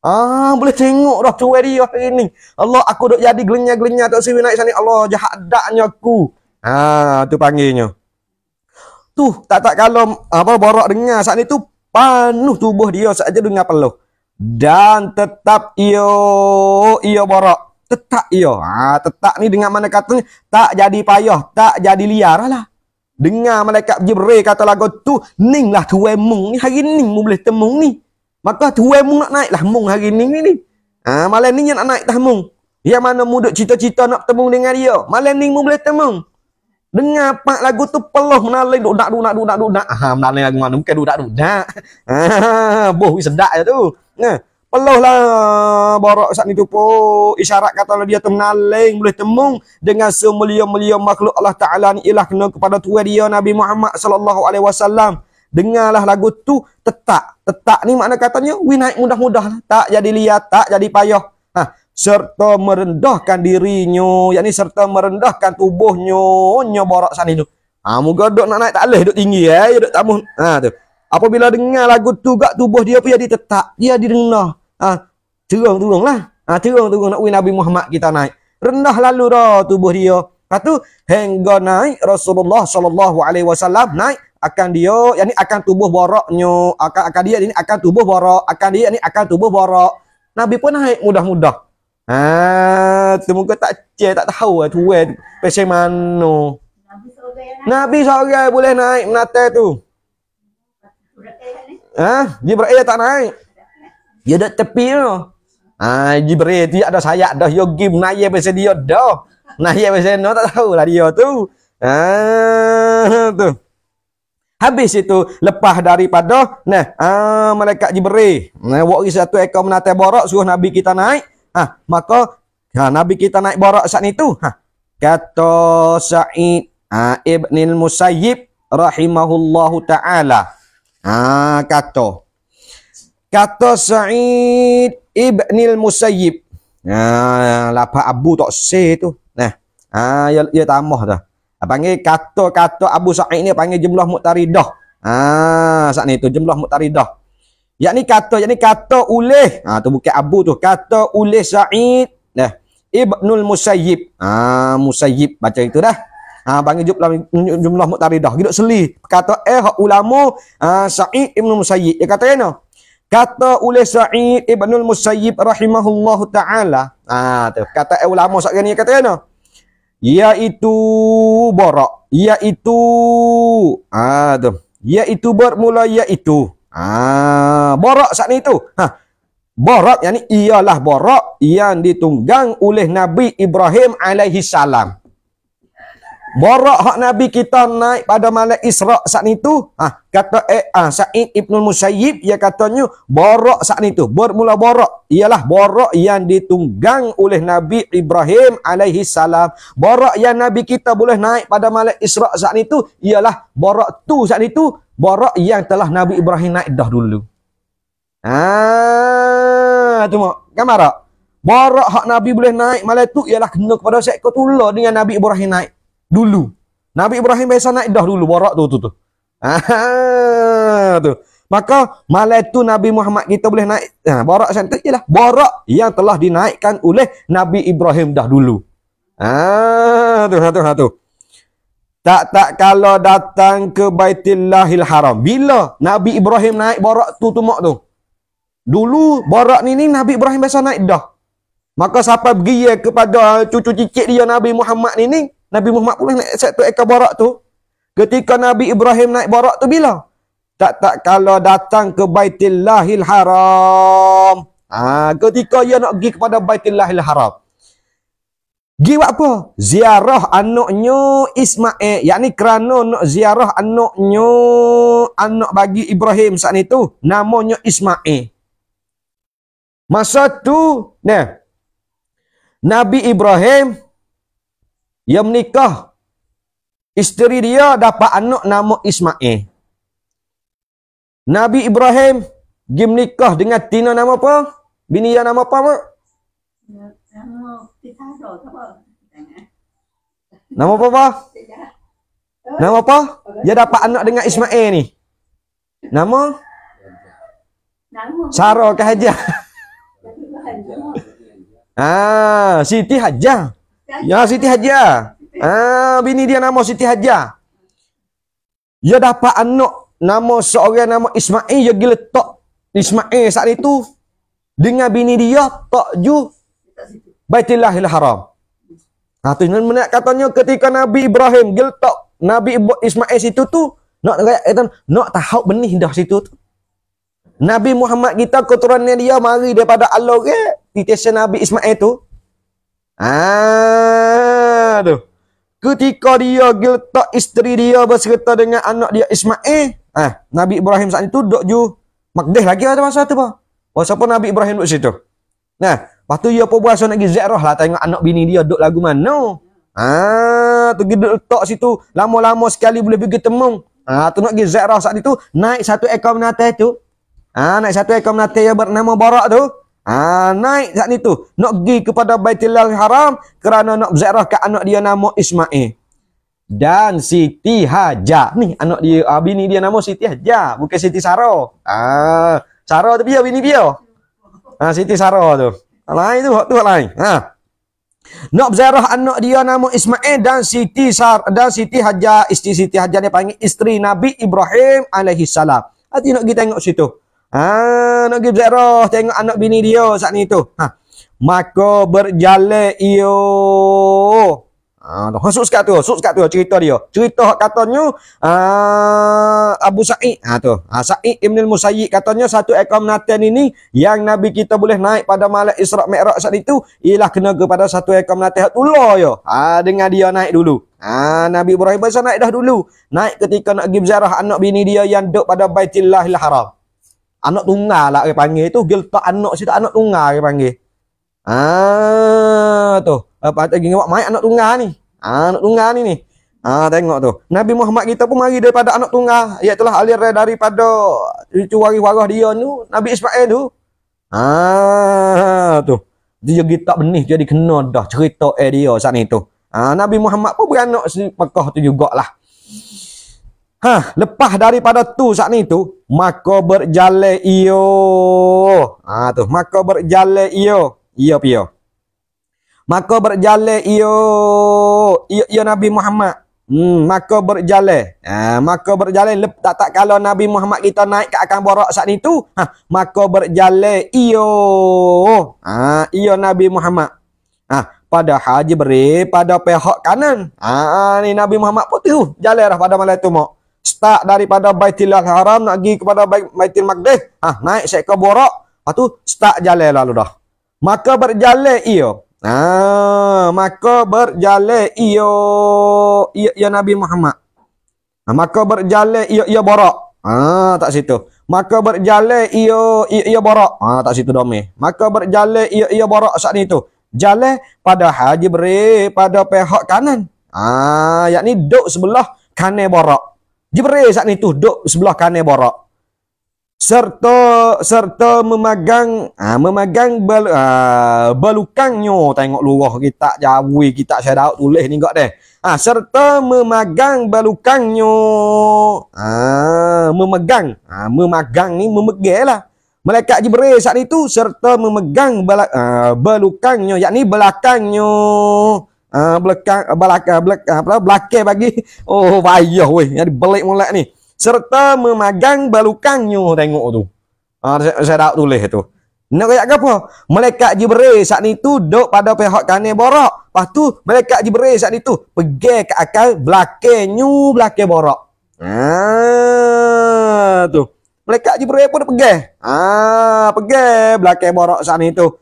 Ah, boleh tengok dah tu hari ini. Allah, aku duk jadi gelinya gelinya tak sini naik sana. Allah, jahat daknya aku. Ah, tu panggilnya tu tak tak kalau apa borok dengar saat itu panuh tubuh dia saja dengar peluh dan tetap iyo iyo borok tetap iyo ha, tetap ni dengan mana katanya tak jadi payah tak jadi liar lah dengar malaikat Jibril kata lagu tu ning lah tuwe mung ni hari ni mu boleh temung ni maka tuwe mung nak naik lah mung hari ni ni ni ha, malam ni nak naik tah mung yang mana muduk cita-cita nak temung dengan dia malam ni mu boleh temung Dengar pak lagu tu peluh menali duk nak duk nak duk nak duk nak. Ha menali lagu mana bukan duk nak duk nak. <laughs> Ha boh wis sedak ya tu. Nah, peluh lah borok sat ni tu po. Isyarat kata lah dia tu menaling boleh temung dengan semulia-mulia makhluk Allah Taala ni ialah kena kepada tuan dia Nabi Muhammad sallallahu alaihi wasallam. Dengarlah lagu tu tetak. Tetak ni makna katanya wi naik mudah-mudah lah. tak jadi liat, tak jadi payah. Ha, serta merendahkan dirinya yakni serta merendahkan tubuhnya nya borak sana itu ha moga dok nak naik tak leh dok tinggi ya eh? dok tamu ha tu apabila dengar lagu tu gak tubuh dia pun jadi tetap dia direndah ha turun-turunlah ha turun-turun nak uin Nabi Muhammad kita naik rendah lalu dah tubuh dia patu ha, hingga naik Rasulullah sallallahu alaihi wasallam naik akan dia yakni akan tubuh boroknya akan akan dia ini akan tubuh borok akan dia ini akan tubuh borok Nabi pun naik mudah-mudah. Ha, semoga tak cek tak tahu lah tu eh pasal mano. Nabi seorang boleh naik menata tu. Ha, Jibril tak naik. Dia dekat tepi tu. Ha, Jibril dia ada sayap dah yo game naik pasal dia dah. Naik pasal no tak tahu lah dia tu. Ha, tu. Habis itu lepas daripada nah, ah malaikat Jibril. Nah, wak satu ekor menata borok suruh Nabi kita naik. Ah, maka ha, Nabi kita naik borak saat itu. Ha. Kata Sa'id ha, Ibnil Musayyib rahimahullahu ta'ala. Ha, kata. Kata Sa'id ibn Musayyib. Ha, lapa Abu tak say tu. Nah. Ha, ya, ya tamah dah. Ha, panggil kata-kata Abu Sa'id ni panggil jumlah muktaridah. Ha, saat itu jumlah muktaridah. Yang ni kata, yang ni kata oleh, ha, tu bukit Abu tu, kata oleh Sa'id, dah. Ibnul Musayyib. Ha, Musayyib, baca itu dah. Ha, panggil jumlah, jumlah muktaridah. Gidak seli. Kata eh, ulama ha, Sa'id Ibnul Musayyib. Dia kata kena. Ya, kata oleh Sa'id Ibnul Musayyib rahimahullahu ta'ala. Ha, tu. Kata eh, ulama Sa'id ni kata kena. Ya, iaitu borak. Iaitu. Ha, tu. Iaitu bermula iaitu. Iaitu. Ah, ha, borak saat itu. Ha. Borak yang ni ialah borak yang ditunggang oleh Nabi Ibrahim alaihi salam. Borak hak Nabi kita naik pada malam Isra' saat itu. Ah, kata eh, ah, ha, Sa'id Ibn Musayyib, ia katanya borak saat itu. Bermula borak. Ialah borak yang ditunggang oleh Nabi Ibrahim alaihi salam. Borak yang Nabi kita boleh naik pada malam Isra' saat itu. Ialah borak tu saat itu. Borak yang telah Nabi Ibrahim naik dah dulu. Ah, ha, tu mak. Kamara. Borak hak Nabi boleh naik malam itu ialah kena kepada seekor tular dengan Nabi Ibrahim naik dulu. Nabi Ibrahim biasa naik dah dulu borak tu tu tu. Ha <laughs> tu. Maka malam tu Nabi Muhammad kita boleh naik ha, borak santai jelah. Borak yang telah dinaikkan oleh Nabi Ibrahim dah dulu. Ha tu satu tu. Tak tak kalau datang ke Baitillahil Haram. Bila Nabi Ibrahim naik borak tu tu mak tu. Dulu borak ni ni Nabi Ibrahim biasa naik dah. Maka siapa pergi kepada cucu cicit dia Nabi Muhammad ni ni Nabi Muhammad pun naik satu ekor barak tu. Ketika Nabi Ibrahim naik barak tu bila? Tak tak kalau datang ke Baitillahil Haram. Ha, ketika ia nak pergi kepada Baitillahil Haram. Gi buat apa? Ziarah anaknya Ismail. Yang kerana nak ziarah anaknya anak bagi Ibrahim saat itu. Namanya Ismail. Masa tu, ni. Nabi Ibrahim dia menikah. Isteri dia dapat anak nama Ismail. Nabi Ibrahim dia menikah dengan Tina nama apa? Bini yang nama apa, Mak? Nama apa? Nama apa, apa? Nama apa? Dia dapat anak dengan Ismail ni. Nama? Nama. Sarah ke Hajar? <laughs> Ah, Siti Hajar. Ya Siti Haja. Ah bini dia nama Siti Haja. Dia ya dapat anak nama seorang nama Ismail dia ya giletok Ismail saat itu dengan bini dia tak ju Baitillahil Haram. Ha tu nak katanya ketika Nabi Ibrahim giletok Nabi Ismail situ tu nak nak nak tahu benih dah situ tu. Nabi Muhammad kita keturunan dia mari daripada Allah ke titisan Nabi Ismail tu Ah, tu. Ketika dia geletak isteri dia berserta dengan anak dia Ismail. Ah, Nabi Ibrahim saat itu duduk ju. Makdeh lagi ada masa tu. Masa pun Nabi Ibrahim duduk situ. Nah, lepas tu dia pun berasa nak pergi Zerah lah. Tengok anak bini dia duduk lagu mana. No. Ah, tu duduk letak situ. Lama-lama sekali boleh pergi temung. Ah, tu nak pergi Zerah saat itu. Naik satu ekor menatai itu. Ah, naik satu ekor menatai yang bernama Barak tu. Ha, naik saat itu Nak pergi kepada baitilal Haram kerana nak berziarah ke anak dia nama Ismail. Dan Siti Hajar. Ni anak dia, uh, bini dia nama Siti Hajar. Bukan Siti saro. Ah, saro ha, Sara tu biar, bini biar. Ha, Siti saro tu. Lain tu, tu lain. Ha. Nak berziarah anak dia nama Ismail dan Siti Sar dan Siti Hajar. Isteri Siti Hajar dia panggil isteri Nabi Ibrahim alaihi salam. Hati nak pergi tengok situ. Ah, ha, nak pergi berziarah tengok anak bini dia saat ni tu. Ha. Maka berjalan ia. Ha, ah, ha, masuk sekat tu, masuk sekat tu cerita dia. Cerita hak katanya ah, Abu Sa'id. Ha tu. Ha, Sa'id Ibn Musayyib katanya satu ekor menatan ini yang Nabi kita boleh naik pada malam Isra' Mi'raj saat itu ialah kena kepada satu ekor menatan hak ular ya. Ha, dengan dia naik dulu. Ah Nabi Ibrahim pun naik dah dulu. Naik ketika nak pergi ziarah anak bini dia yang duduk pada Baitullahil Haram anak tunggal lah dia panggil tu dia letak anak situ anak tunggal dia panggil ah tu apa tu gini mai anak tunggal ni ah, anak tunggal ni ni ah tengok tu Nabi Muhammad kita pun mari daripada anak tunggal iaitu lah alir daripada cucu wari warah dia tu Nabi Ismail tu ah tu dia gitak benih jadi kena dah cerita eh dia saat ni tu ah, Nabi Muhammad pun beranak si Pekah tu jugalah Ha, lepas daripada tu saat ni tu, maka berjalan iyo. Ha tu, maka berjalan iyo. Iyo piyo. Maka berjalan iyo. Iyo iyo Nabi Muhammad. Hmm, maka berjalan. Ha, maka berjalan lep tak tak kalau Nabi Muhammad kita naik ke akan borak saat ni tu. Ha, maka berjalan iyo. Ha, iyo Nabi Muhammad. Ha, pada Haji Beri, pada pihak kanan. Ha, ni Nabi Muhammad putih tu. Jalan lah pada malam tu, Mak start daripada Baitul Haram nak pergi kepada Baitul Maqdis ah naik saya ke borok lepas ha, tu start jalan lalu dah maka berjalan ia ah maka berjalan ia ia, ia Nabi Muhammad ha, maka berjalan ia ia borok ah tak situ maka berjalan ia ia, ia borok ah tak situ domi. maka berjalan ia ia borok saat ni tu jalan pada Haji Bre pada pihak kanan ah yakni duk sebelah kanan borok Jibril saat ni duduk sebelah kanan borak. Serta serta memegang ha, memegang bel, ha, belukangnya tengok luah kita jauh kita saya dah tulis ni gak deh. Ha, serta memegang balukangnya, ha, memegang ha, memegang ni memegang lah. Malaikat Jibril saat itu serta memegang balukangnya. ha, yakni belakangnya Uh, belakang uh, ah, belakang ah, belakang apa belakang bagi <laughs> oh payah weh jadi belik molek ni serta memagang balukangnya tengok tu uh, saya, saya dak tulis tu nak kayak apa malaikat jibril saat itu dok pada pihak kanan borok lepas tu malaikat jibril saat itu pergi ke akal nyu belakang borok ah tu malaikat jibril pun pergi ah uh, pergi belakang borok saat itu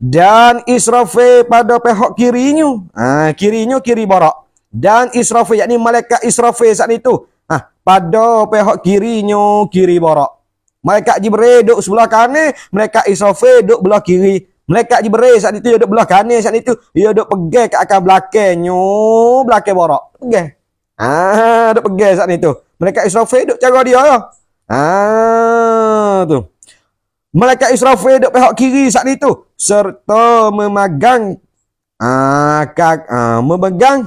dan Israfil pada pihak kirinya. Ha, kirinya kiri barak. Dan Israfil, yakni malaikat Israfil saat itu. Ha, pada pihak kirinya, kiri barak. Malaikat Jibril duduk sebelah kanan, malaikat Israfil duduk belah kiri. Malaikat Jibril saat itu, dia duduk belah kanan saat itu. Dia duduk pegang ke akan belakangnya, belakang barak. Pegang. Ha, duduk pegang saat itu. Malaikat Israfil duduk cara dia. Ya. Ha, tu. Malaikat Israfil dok pihak kiri saat itu. Serta memegang akak ah, uh, ah, uh, memegang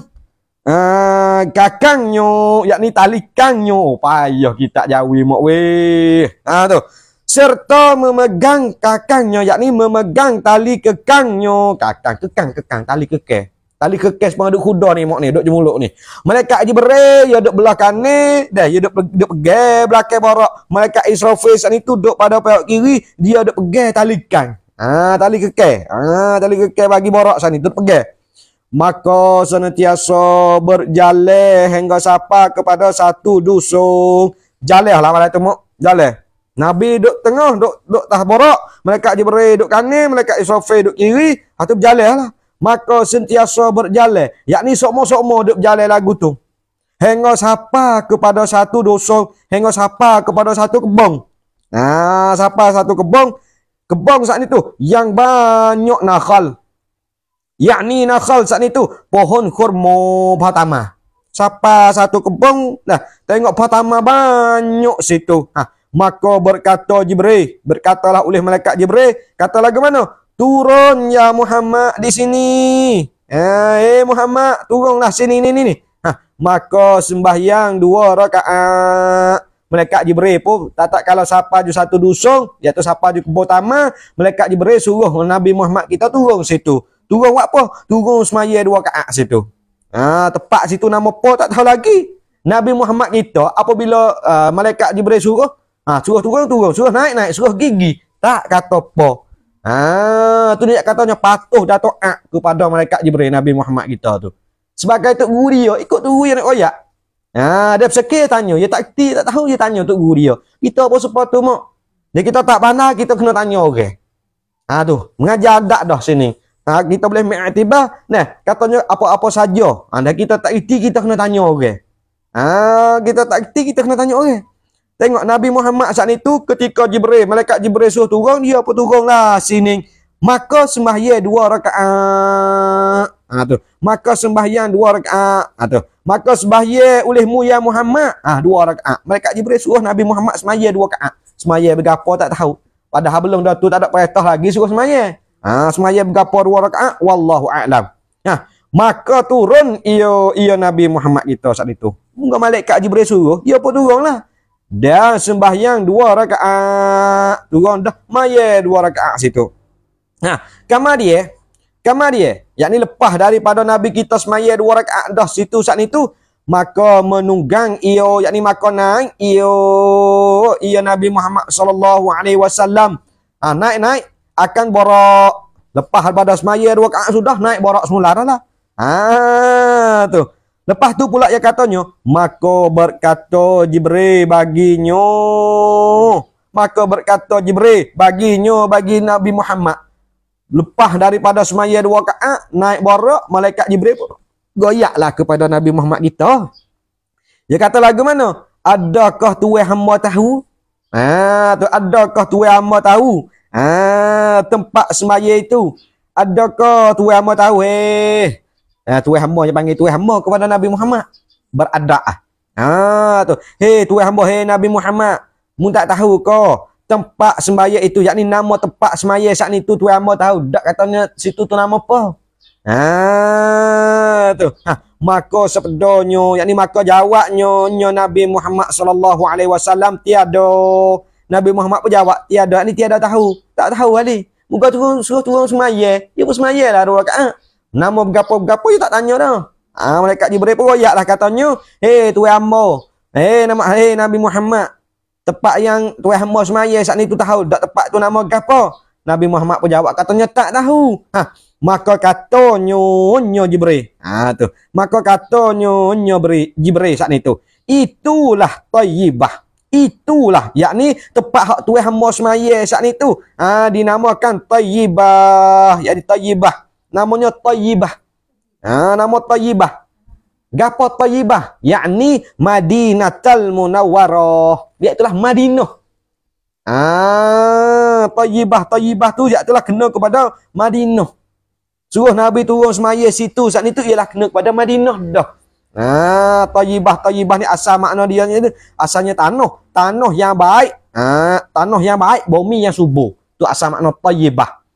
uh, ah, kakangnya yakni tali kangnya oh, payah kita jauhi mak weh ah uh, tu serta memegang kakangnya yakni memegang tali kekangnya kakang kekang kekang tali keke Tali kekes pengaduk kuda ni mak ni, duk jemuluk ni. Malaikat Jibril dia ya duk belakang ni, dah dia ya duk duk pegang belakang borak. Malaikat Israfil sat itu duk pada pihak kiri, dia duk pegang talikan. kan. Ah tali kekes. Ah ha, tali kekes bagi borak sat ni duk pegang. Maka senantiasa berjalan hingga sapa kepada satu dusung. Jalan lah malam tu mak. Jalan. Nabi duduk tengah, duduk, duduk tah borak. Mereka Jibril duduk kanan, mereka Isofi duduk kiri. Itu berjalan lah maka sentiasa berjalan. Yakni sokmo-sokmo duk berjalan lagu tu. Hengo sapa kepada satu dosa, hengo sapa kepada satu kebong. Nah, sapa satu kebong, kebong saat itu yang banyak nakal. Yakni nakal saat itu pohon kurmo batama. Sapa satu kebong, nah tengok batama banyak situ. Ha, maka berkata Jibril, berkatalah oleh malaikat Jibril, katalah bagaimana? Turun ya Muhammad di sini. Eh, eh Muhammad, turunlah sini ni ni ni. Ha, maka sembahyang dua rakaat. melekat Jibril pun tak tak kalau siapa ju satu dusung, dia tu siapa ju kubur utama, malaikat Jibril suruh Nabi Muhammad kita turun situ. Turun buat apa? Turun sembahyang dua rakaat situ. Ha, tepat situ nama apa tak tahu lagi. Nabi Muhammad kita apabila uh, malaikat Jibril suruh, ha, suruh turun turun, suruh naik naik, suruh gigi. Tak kata apa. Ah, tu dia katanya patuh dan taat kepada malaikat Jibril Nabi Muhammad kita tu. Sebagai tok guru dia, ikut tu guru yang royak. Ha, ah, dia bersekir tanya, dia tak kerti, tak tahu dia tanya tok guru dia. Kita apa sebab tu mak? Dia kita tak pandai, kita kena tanya orang. Okay? Ha tu, mengajar adat dah sini. Ha, kita boleh mengiktibar. Nah, katanya apa-apa saja. Ha, kita tak kerti, kita kena tanya orang. Okay? Ha, kita tak kerti, kita kena tanya orang. Okay? Tengok Nabi Muhammad saat itu ketika Jibril, malaikat Jibril suruh turun, dia pun turunlah sini. Maka sembahyang dua rakaat. Ha tu. Maka sembahyang dua rakaat. Ha tu. Maka sembahyang olehmu ya Muhammad. Ah ha, dua rakaat. Malaikat Jibril suruh Nabi Muhammad sembahyang dua rakaat. Sembahyang bergapo tak tahu. Padahal belum dah tu tak ada perintah lagi suruh sembahyang. ah ha, sembahyang bergapo dua rakaat wallahu a'lam. Nah, ha, Maka turun ia ia Nabi Muhammad kita saat itu. Muka malaikat Jibril suruh, dia pun turunlah. Dan sembahyang dua rakaat. Turun dah maya dua rakaat situ. Nah, ha, kamar dia, kamar dia, yang ni lepas daripada Nabi kita semaya dua rakaat dah situ saat itu, maka menunggang iyo, yang ni maka naik iyo, iyo Nabi Muhammad saw. alaihi wasallam. Ha, naik naik akan borak. Lepas daripada semaya dua rakaat sudah naik borak semula dah lah. Ha, tu. Lepas tu pula yang katanya, maka berkata Jibril baginya. Maka berkata Jibril baginya bagi Nabi Muhammad. Lepas daripada semaya dua ka'at, naik borak, malaikat Jibril pun goyaklah kepada Nabi Muhammad kita. Dia kata lagu mana? Adakah tuan hamba tahu? Ah, tu adakah tuan hamba tahu? Ah, tempat semaya itu. Adakah tuan hamba tahu? Eh, Ah tuai hamba yang panggil tuai hamba kepada Nabi Muhammad beradak ah. Ha tu. Hei tuai hamba hei Nabi Muhammad, mun tak tahu ke tempat sembahyang itu Yang ni nama tempat sembahyang saat tu tuai hamba tahu dak katanya situ tu nama apa? Ha tu. Ha maka Yang ni maka jawabnyo nyo Nabi Muhammad sallallahu alaihi wasallam tiada Nabi Muhammad pun jawab tiada ni tiada tahu. Tak tahu kali. Muka turun suruh turun sembahyang. Dia pun sembahyanglah dua rakaat. Nama bergapa-bergapa je tak tanya dah. Ah mereka malaikat Jibril pun royak lah katanya, "Hei tuan hamba. Hei nama hei Nabi Muhammad. Tempat yang tuan hamba semaya saat ni tu tahu tak tempat tu nama gapo?" Nabi Muhammad pun jawab katanya tak tahu. Ha, maka katanya nyonya Jibril. Ha tu. Maka katanya nyonya Jibril saat ni tu. Itulah Thayyibah. Itulah yakni tempat hak tuan hamba semaya saat ni tu. Ha dinamakan Thayyibah. Jadi Thayyibah namanya Tayyibah. Ha, nama Tayyibah. Gapa Tayyibah? Yakni Madinatul Munawwarah. Iaitulah Madinah. Ah, Tayyibah, Tayyibah tu iaitulah kena kepada Madinah. Suruh Nabi turun semaya situ saat itu ialah kena kepada Madinah dah. Ah, Tayyibah, Tayyibah ni asal makna dia ni asalnya tanah, tanah yang baik. Ah, tanah yang baik, bumi yang subur. Tu asal makna Tayyibah.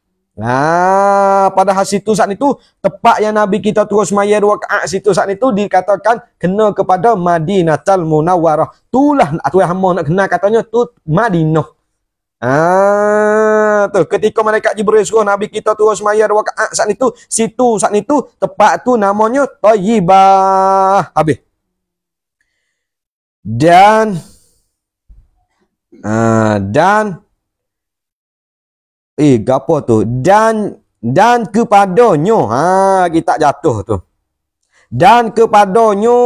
Nah, padahal situ saat itu tepat yang Nabi kita terus mayar dua kaat situ saat itu dikatakan kena kepada Madinatul Munawwarah. Tulah atu hamba nak kena katanya tu Madinah. Ah, tu ketika mereka Jibril suruh Nabi kita terus mayar dua kaat saat itu, situ saat itu tepat tu namanya Thayyibah. Habis. Dan uh, dan eh gapo tu dan dan kepadanya ha kita jatuh tu dan kepadanya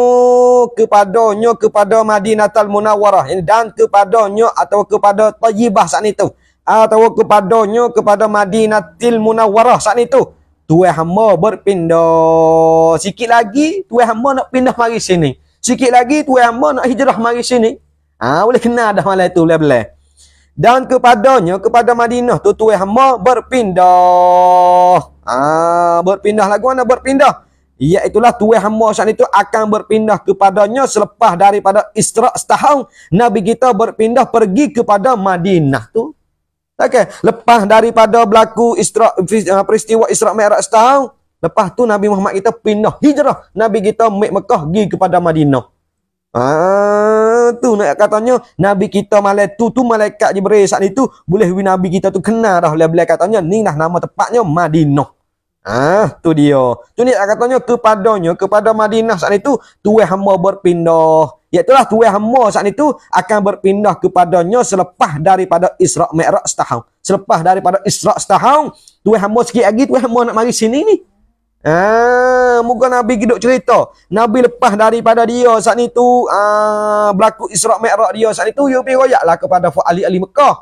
kepadanya kepada Madinatul Munawwarah ini dan kepadanya atau kepada Tayyibah saat itu atau kepadanya kepada Madinatul Munawwarah saat itu tuai hamba berpindah sikit lagi tuai hamba nak pindah mari sini sikit lagi tuai hamba nak hijrah mari sini ha boleh kena dah malam itu boleh-boleh dan kepadanya kepada Madinah tu tuan hamba berpindah ah berpindah lagu mana berpindah Ia itulah tuan hamba saat itu akan berpindah kepadanya selepas daripada Isra setahun nabi kita berpindah pergi kepada Madinah tu okey lepas daripada berlaku Isra eh, peristiwa Isra Mikraj setahun lepas tu nabi Muhammad kita pindah hijrah nabi kita Mekah pergi kepada Madinah Ah tu nak katanya nabi kita malam tu tu malaikat Jibril saat itu boleh wi nabi kita tu kenal dah boleh boleh katanya ni lah nama tepatnya Madinah. Ah tu dia. Tu ni lah katanya kepadanya kepada Madinah saat itu tuai hamba berpindah. Iaitu lah tuai hamba saat itu akan berpindah kepadanya selepas daripada Isra Mikraj setahun. Selepas daripada Isra setahun tuai hamba sikit lagi tuai hamba nak mari sini ni. Ah, muka Nabi hidup cerita. Nabi lepas daripada dia saat itu ah, berlaku Isra' Mi'raj dia saat itu dia pergi lah kepada Fu'ali Ali Mekah.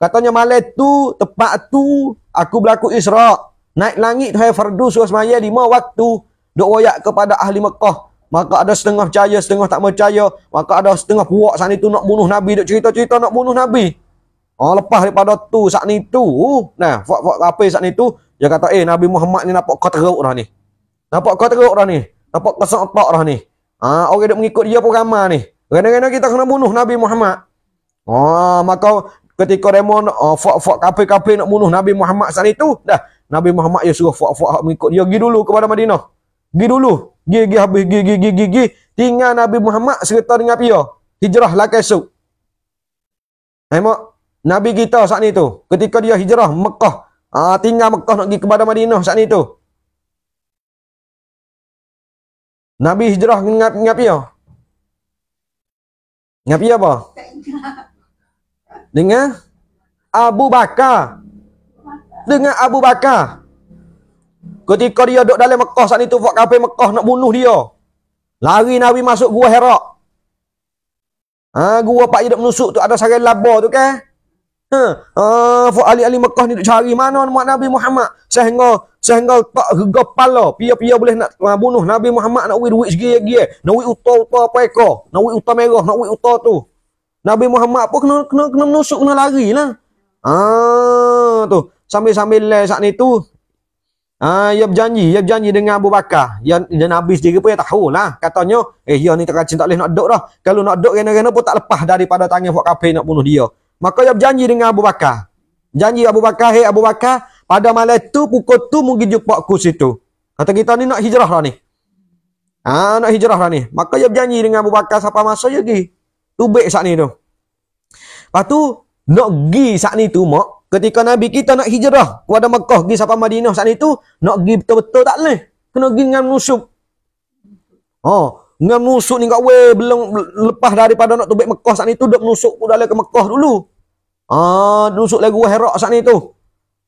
Katanya malam tu, tepat tu, aku berlaku Isra' naik langit tu hai fardu suruh semaya lima waktu duk royak kepada ahli Mekah. Maka ada setengah percaya, setengah tak percaya. Maka ada setengah puak saat itu nak bunuh Nabi. Duk cerita-cerita nak bunuh Nabi. Oh, lepas daripada tu saat itu. Nah, fuak-fuak apa saat itu. Dia kata, eh Nabi Muhammad ni nampak kau teruk dah ni. Nampak kau teruk dah ni. Nampak kau sentak dah ni. Ha, orang yang mengikut dia pun ramai ni. Kena-kena kita kena bunuh Nabi Muhammad. Oh, maka ketika demo oh, ha, fuak-fuak kapi-kapi nak bunuh Nabi Muhammad saat itu, dah Nabi Muhammad dia suruh fuak-fuak mengikut dia pergi dulu kepada Madinah. Pergi dulu. Gi gi habis gi gi gi gi gi tinggal Nabi Muhammad serta dengan pia. Hijrah lah kesuk. Nabi kita saat itu ketika dia hijrah Mekah Ah, tinggal Mekah nak pergi kepada Madinah saat itu. Nabi hijrah ngap ngap ya? Ngap ya apa? Dengan Abu Bakar. Dengan Abu Bakar. Ketika dia duduk dalam Mekah saat itu, buat kafe Mekah nak bunuh dia. Lari Nabi masuk gua Herak. Ha, gua Pak Yedok menusuk tu ada sarang labar tu kan? Ha, ah, uh, Ali ahli Mekah ni duk cari mana nak Nabi Muhammad. Sehingga sehingga tak gegepala, pia-pia boleh nak uh, bunuh Nabi Muhammad nak wui duit segi lagi. Nak uit uta-uta apa eko? Nak uit uta merah, nak uit uta tu. Nabi Muhammad pun kena kena kena menusuk kena larilah. Ah, tu. Sambil-sambil le saat ni tu Ah, ia berjanji, ia berjanji dengan Abu Bakar. Yang dan Nabi sendiri pun ya tahu lah. Katanya, eh, dia ya ni tak kacin tak boleh nak dok dah. Kalau nak dok kena kena pun tak lepas daripada tangan Fuad Kapil nak bunuh dia. Maka dia berjanji dengan Abu Bakar. Janji Abu Bakar, hei Abu Bakar, pada malam tu, pukul tu mungkin jumpa aku situ. Kata kita ni nak hijrah lah ni. Ah ha, nak hijrah lah ni. Maka dia berjanji dengan Abu Bakar, siapa masa je pergi. Tubik saat ni tu. Lepas tu, nak pergi saat ni tu, mak, ketika Nabi kita nak hijrah kepada Mekah, pergi siapa Madinah saat ni tu, nak pergi betul-betul tak boleh. Kena pergi dengan musuh. Oh, Nga menusuk ni kat weh, belum lepas daripada nak tubik Mekah saat ni tu, dia menusuk ku dalam ke Mekah dulu. Ah, menusuk lagi weh herak saat ni tu.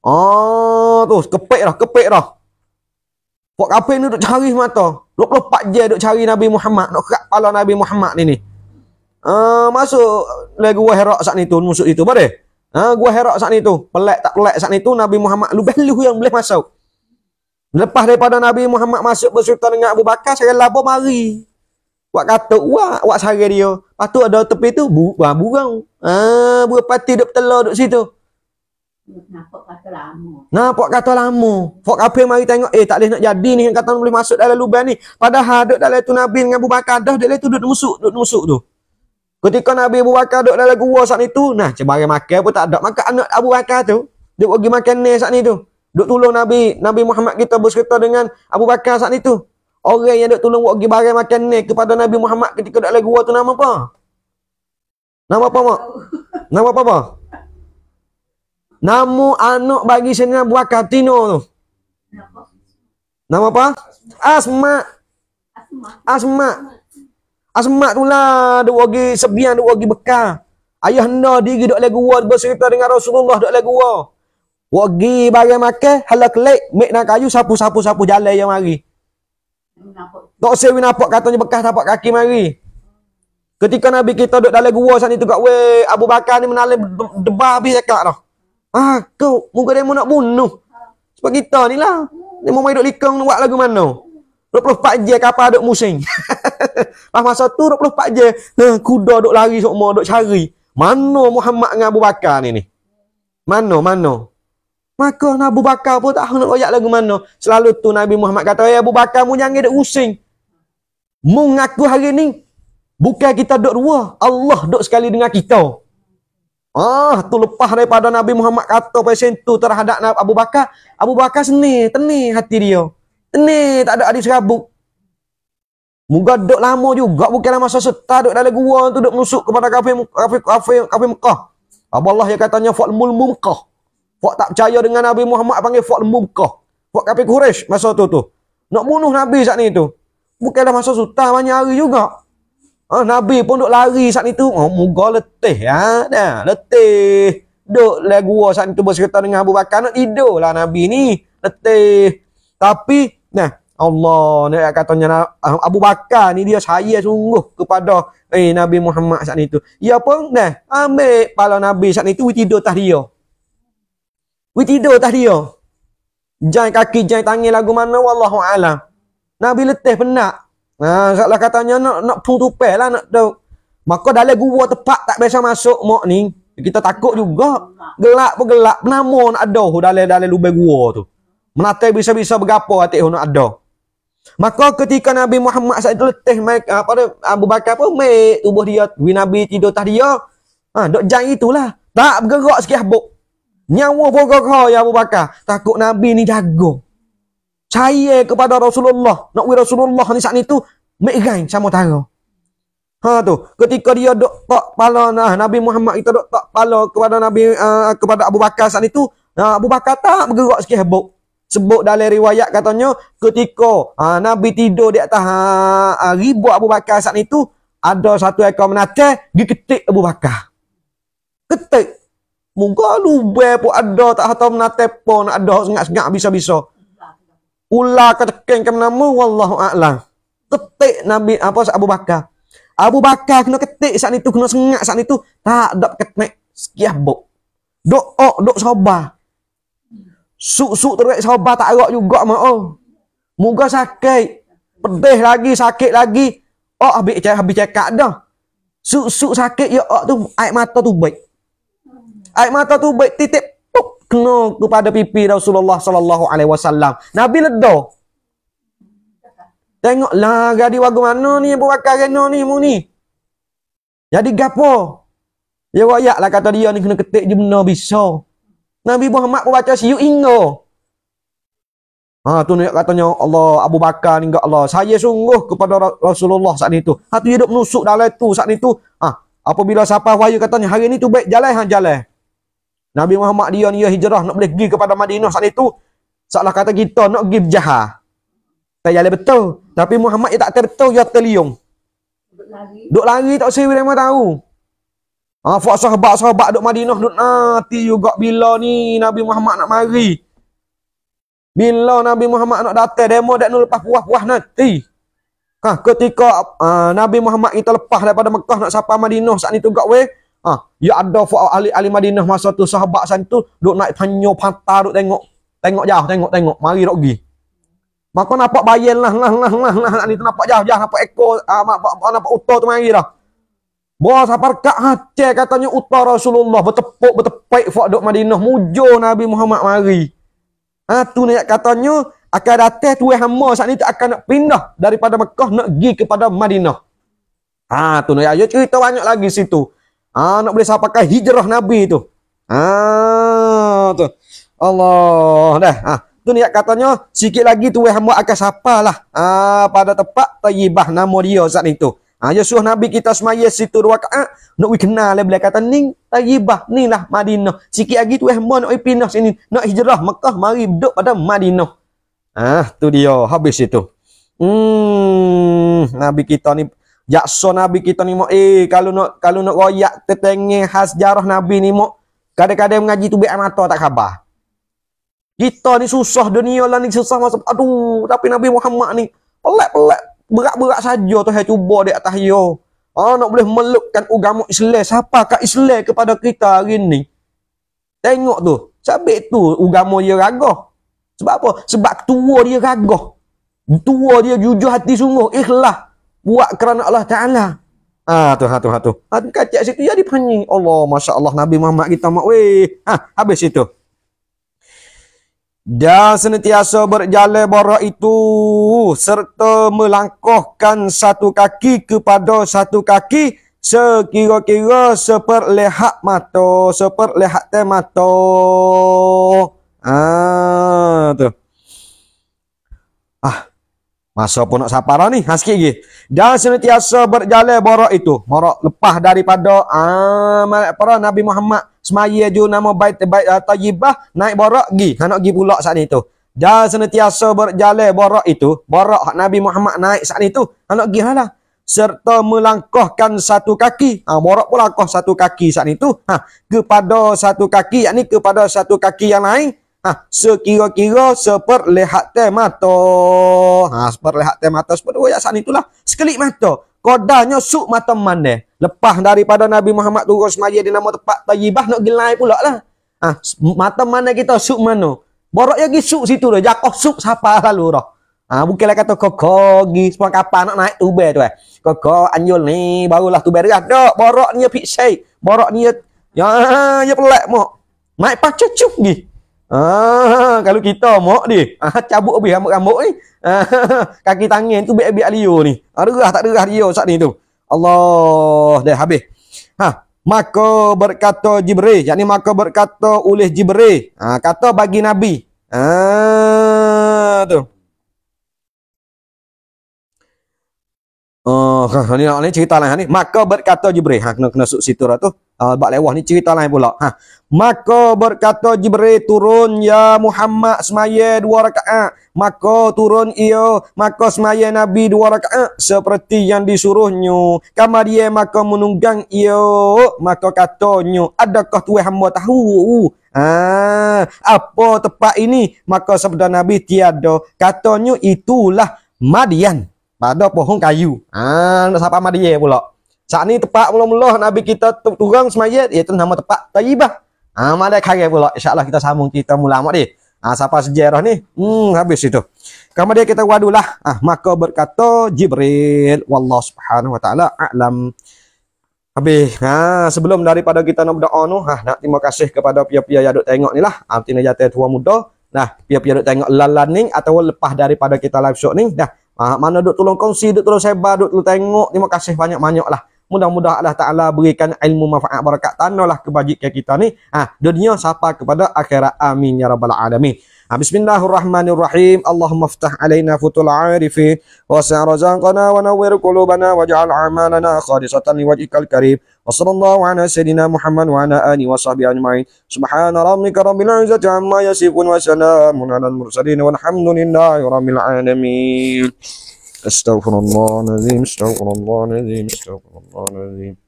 Ah, tu, kepek lah, kepek lah. Buat kapal ni duk cari mata. 24 je duk cari Nabi Muhammad, nak kerak pala Nabi Muhammad ni ni. Ah, masuk lagi weh herak saat ni tu, menusuk itu, apa deh? Ah, gua herak saat ni tu, pelek tak pelak saat ni tu, Nabi Muhammad, lu beluh yang boleh masuk. Lepas daripada Nabi Muhammad masuk bersyukur dengan Abu Bakar, saya labur mari. Wak kata wak wak sare dia. tu ada tepi tu bu, bu, burung. Ah burung pati duk telur duk situ. Nampak kata lama. Nampak kata lama. Fok apa mari tengok eh tak leh nak jadi ni kata boleh masuk dalam lubang ni. Padahal duk dalam tu Nabi dengan Abu Bakar dah dia tu duk musuk duk musuk tu. Ketika Nabi Abu Bakar duk dalam gua saat itu, nah cebare makan pun tak ada. Maka anak Abu Bakar tu duk pergi makan ni saat ni tu. Duk tolong Nabi Nabi Muhammad kita bersekutu dengan Abu Bakar saat itu. Orang yang nak tolong buat pergi barang makan ni kepada Nabi Muhammad ketika dak dalam tu nama apa? Nama apa, Mak? Nama apa, Mak? Nama anak bagi Sayyidina buah katino. tu. Nama apa? Asma. Asma. Asma tu lah. Dia pergi sebiang, dia pergi bekal. Ayah hendak diri duk dalam gua bercerita dengan Rasulullah duk dalam gua. Wagi bagai makan, halak lek, mek nak kayu, sapu-sapu-sapu jalan yang mari. Tak usah we nampak katanya bekas tapak kaki mari. Ketika Nabi kita duduk dalam gua sana itu kat weh Abu Bakar ni menalih debar habis cakap dah. Ah kau muka dia nak bunuh. Sebab kita ni lah. Ni mau hidup likang buat lagu mana? 24 je kapal duduk musim. <laughs> Pas masa tu 24 je nah, kuda duduk lari semua duduk cari. Mana Muhammad dengan Abu Bakar ni ni? Mana mana? Maka Abu Bakar pun tak nak royak lagu mana. Selalu tu Nabi Muhammad kata, ya Abu Bakar mu jangan duk pusing. Mu ngaku hari ni bukan kita duk dua, Allah duk sekali dengan kita. Ah, tu lepas daripada Nabi Muhammad kata pasal tu terhadap Abu Bakar, Abu Bakar seni, teni hati dia. Teni, tak ada adik serabut. Muga duk lama juga bukan lama masa serta duk dalam gua tu duk menusuk kepada kafe, kafe, kafe, kafir Mekah. Abu Allah yang katanya fa'l mul mumqah. Fak tak percaya dengan Nabi Muhammad panggil Fak Mubkah. Fak Kapi Quresh masa tu tu. Nak bunuh Nabi saat ni tu. Bukanlah masa sultan banyak hari juga. Ha, Nabi pun duk lari saat ni tu. Oh, muka letih. Ha? Nah, letih. Duk lah saat ni tu bersekata dengan Abu Bakar. Nak tidur lah Nabi ni. Letih. Tapi, nah, Allah ni katanya ah, Abu Bakar ni dia saya sungguh kepada eh, Nabi Muhammad saat itu. Ia pun nah, ambil pala Nabi saat itu tidur tah dia. Wei tidur tadi dia. Jai kaki, jai tangan lagu mana wallahu alam. Nabi letih penat. Nah, ha, salah katanya nak nak pun tupel lah nak tu. Maka dalam gua tepat tak biasa masuk mak ni. Kita takut juga. Gelap pun gelap. Nama nak ada dalam dalam lubang gua tu. Menata bisa-bisa bergapa hati nak ada. Maka ketika Nabi Muhammad SAW letih apa dia, Abu Bakar pun mai tubuh dia, Nabi tidur tadi dia. Ha, dok jang itulah. Tak bergerak sikit habuk. Nyawa kau-kau-kau ya Abu Bakar. Takut Nabi ni jago. Saya kepada Rasulullah. Nak wira Rasulullah ni saat ni tu. Mekan sama tara. Ha tu. Ketika dia dok tak pala nah, Nabi Muhammad kita dok tak pala kepada Nabi uh, kepada Abu Bakar saat ni tu. Uh, Abu Bakar tak bergerak sikit hebat. Sebut dalam riwayat katanya. Ketika uh, Nabi tidur di atas uh, ah, uh, ribu Abu Bakar saat ni tu. Ada satu ekor menatih. Dia ketik Abu Bakar. Ketik. Muka lu bel pun ada tak tahu nak tepo nak ada sengak-sengak bisa-bisa. Ula ke tekan ke nama wallahu a'lam. Ketik Nabi apa Abu Bakar. Abu Bakar kena ketik saat itu kena sengak saat itu tak dak ketik sekiah bok. Doa dok soba. Suk-suk terus soba tak arok juga ma oh. Muka sakit. Pedih lagi sakit lagi. Oh habis cakap habis cakap dah. Suk-suk sakit ya oh tu air mata tu baik air mata tu baik titik puk kena kepada pipi Rasulullah sallallahu alaihi wasallam. Nabi ledo. Tengoklah gadi wagu mana ni yang berwakar kena ni mu ni. Jadi gapo? Ya wayaklah kata dia ni kena ketik je benar bisa. Nabi Muhammad pun baca siu ingo. Ha tu nak katanya Allah Abu Bakar ni enggak Allah. Saya sungguh kepada Rasulullah saat itu. Ha tu hidup menusuk dalam tu saat itu. Ha apabila siapa wayu katanya hari ni tu baik jalan hang jalan. Nabi Muhammad dia ni hijrah nak boleh pergi kepada Madinah saat itu. Salah kata kita nak pergi berjahar. Tak jalan betul. Tapi Muhammad dia tak tahu betul, dia terliung. Duk lari. Duk lari tak sehari mereka tahu. Ha, Fak sahabat-sahabat duk Madinah duk nanti juga bila ni Nabi Muhammad nak mari. Bila Nabi Muhammad nak datang demo dan lepas puah-puah nanti. Ha, ketika ha, Nabi Muhammad kita lepas daripada Mekah nak sampai Madinah saat itu gak weh. Ha, ya ada ahli ahli Madinah masa tu sahabat san tu duk naik panyo pantar duk tengok. Tengok jauh, tengok tengok. Mari dok gi. Maka nampak bayan lah lah lah lah lah, lah ni nampak jauh jauh nampak ekor ah, nampak, nampak utar tu mari dah. Bawa sapar kak hati katanya utar Rasulullah bertepuk bertepik fuk duk Madinah mujur Nabi Muhammad mari. Ha tu nak katanya akan datang tu hama saat ni tu akan nak pindah daripada Mekah nak pergi kepada Madinah. Ha tu nak ya, ya cerita banyak lagi situ. Ah, nak boleh saya pakai hijrah Nabi tu. Ah, tu. Allah dah. Ah, tu niat katanya sikit lagi tu weh hamba akan sapalah. Ah, pada tempat tayyibah nama dia saat itu. Ah, dia suruh Nabi kita semaya situ dua kaat. Nak weh kenal lah beliau kata ni tayyibah ni lah Madinah. Sikit lagi tu weh hamba nak weh pindah sini. Nak hijrah Mekah mari duduk pada Madinah. Ah, tu dia habis itu. Hmm, Nabi kita ni Jaksa Nabi kita ni mak eh kalau nak kalau nak royak tetengah khas jarah Nabi ni mak kadang-kadang mengaji tu biar mata tak khabar. Kita ni susah dunia lah ni susah masa aduh tapi Nabi Muhammad ni pelak-pelak berat-berat saja tu saya cuba di atas yo. Oh nak boleh melukkan agama Islam siapa kat Islam kepada kita hari ni. Tengok tu sabik tu agama dia ragah. Sebab apa? Sebab tua dia ragah. Tua dia jujur hati sungguh ikhlas buat kerana Allah Ta'ala. Ah tu, ha, tu, ha, tu. Ha, kacak situ, ya dipanyi. Allah, Masya Allah, Nabi Muhammad kita mak, weh. Ha, habis itu. Dan senantiasa berjalan bara itu serta melangkahkan satu kaki kepada satu kaki sekira-kira seperlehak mata, seperlehak temata. Ah, ha, tu. Masa pun nak sapara ni. Ha sikit lagi. Dan senantiasa berjalan borok itu. Borok lepas daripada ah para Nabi Muhammad. Semaya ju nama baik baik ah, tayyibah. Naik borok pergi. Ha nak pergi pula saat ni tu. Dan senantiasa berjalan borok itu. Borok Nabi Muhammad naik saat ni tu. Ha nak pergi lah. Serta melangkahkan satu kaki. Ha, borok pun langkah satu kaki saat ni tu. Ha, kepada satu kaki. Yang ni kepada satu kaki yang lain. Ha, sekira-kira seperlihatan mata. Ha, seperlihatan mata. Seperti ayat saat itulah. Sekelip mata. Kodanya suk mata mana. Lepas daripada Nabi Muhammad turun semaya di nama tempat tayibah nak gilai pula lah. Ha, mata mana kita suk mana. Boroknya pergi suk situ dah. Jakoh suk siapa lalu dah. Ha, bukanlah kata kokoh pergi sepuluh kapal nak naik tubeh tu eh. Kokoh anjul ni barulah tubeh dia. Dok, boroknya piksai. Boroknya ya, ya, ya pelak mok. Naik pacu cuk gitu. Ah, kalau kita mak dia, ah, cabut habis rambut-rambut ni. Ah, <laughs> kaki tangan tu biar-biar alio ni. Ah, derah tak derah dia saat ni tu. Allah dah habis. Ha, maka berkata Jibril, yakni maka berkata oleh Jibril, ah, kata bagi Nabi. Ah, tu. Oh, uh, ni ni cerita lain ha, ni. Maka berkata Jibril. Ha, kena kena sub situ lah tu. Uh, ha, bak lewah ni cerita lain pula. Ha. Maka berkata Jibril turun ya Muhammad semaya dua rakaat. Maka turun ia. Maka semaya Nabi dua rakaat. Seperti yang disuruhnya. Kama dia maka menunggang ia. Maka katanya. Adakah tuan hamba tahu? Ah, apa tempat ini? Maka sabda Nabi tiada. Katanya itulah Madian pada pohon kayu. Ah, nak sapa mari ye pula. Saat ni tepat mula-mula Nabi kita turang semayat iaitu nama tepat Tayyibah. Ah, ha, mari kaya pula. Insya-Allah kita sambung kita mula amat dia. Ah, sapa sejarah ni? Hmm, habis itu. Kamu dia kita wadulah. Ah, maka berkata Jibril, wallah subhanahu wa taala a'lam. Habis. Ha, sebelum daripada kita nak berdoa tu, ha, nak terima kasih kepada pia-pia yang duk tengok ni lah. Artinya jatuh tua muda. Nah, pia-pia duk tengok lalan atau lepas daripada kita live show ni. Nah, Ha, mana duk tolong kongsi, duk tolong sebar, duk tolong tengok. Terima kasih banyak-banyak lah. Mudah-mudah Allah Ta'ala berikan ilmu manfaat barakat tanah lah kebajikan kita ni. Ah, dunia sapa kepada akhirat. Amin. Ya Rabbal Alamin. آه، بسم الله الرحمن الرحيم اللهم افتح علينا فتوح العارفين وسع رزقنا ونور قلوبنا واجعل اعمالنا خالصة لوجهك الكريم وصلى الله على سيدنا محمد وعلى آله وصحبه أجمعين سبحان ربك رب العزة عما يصفون وسلام على المرسلين والحمد لله رب العالمين استغفر الله العظيم استغفر الله العظيم استغفر الله العظيم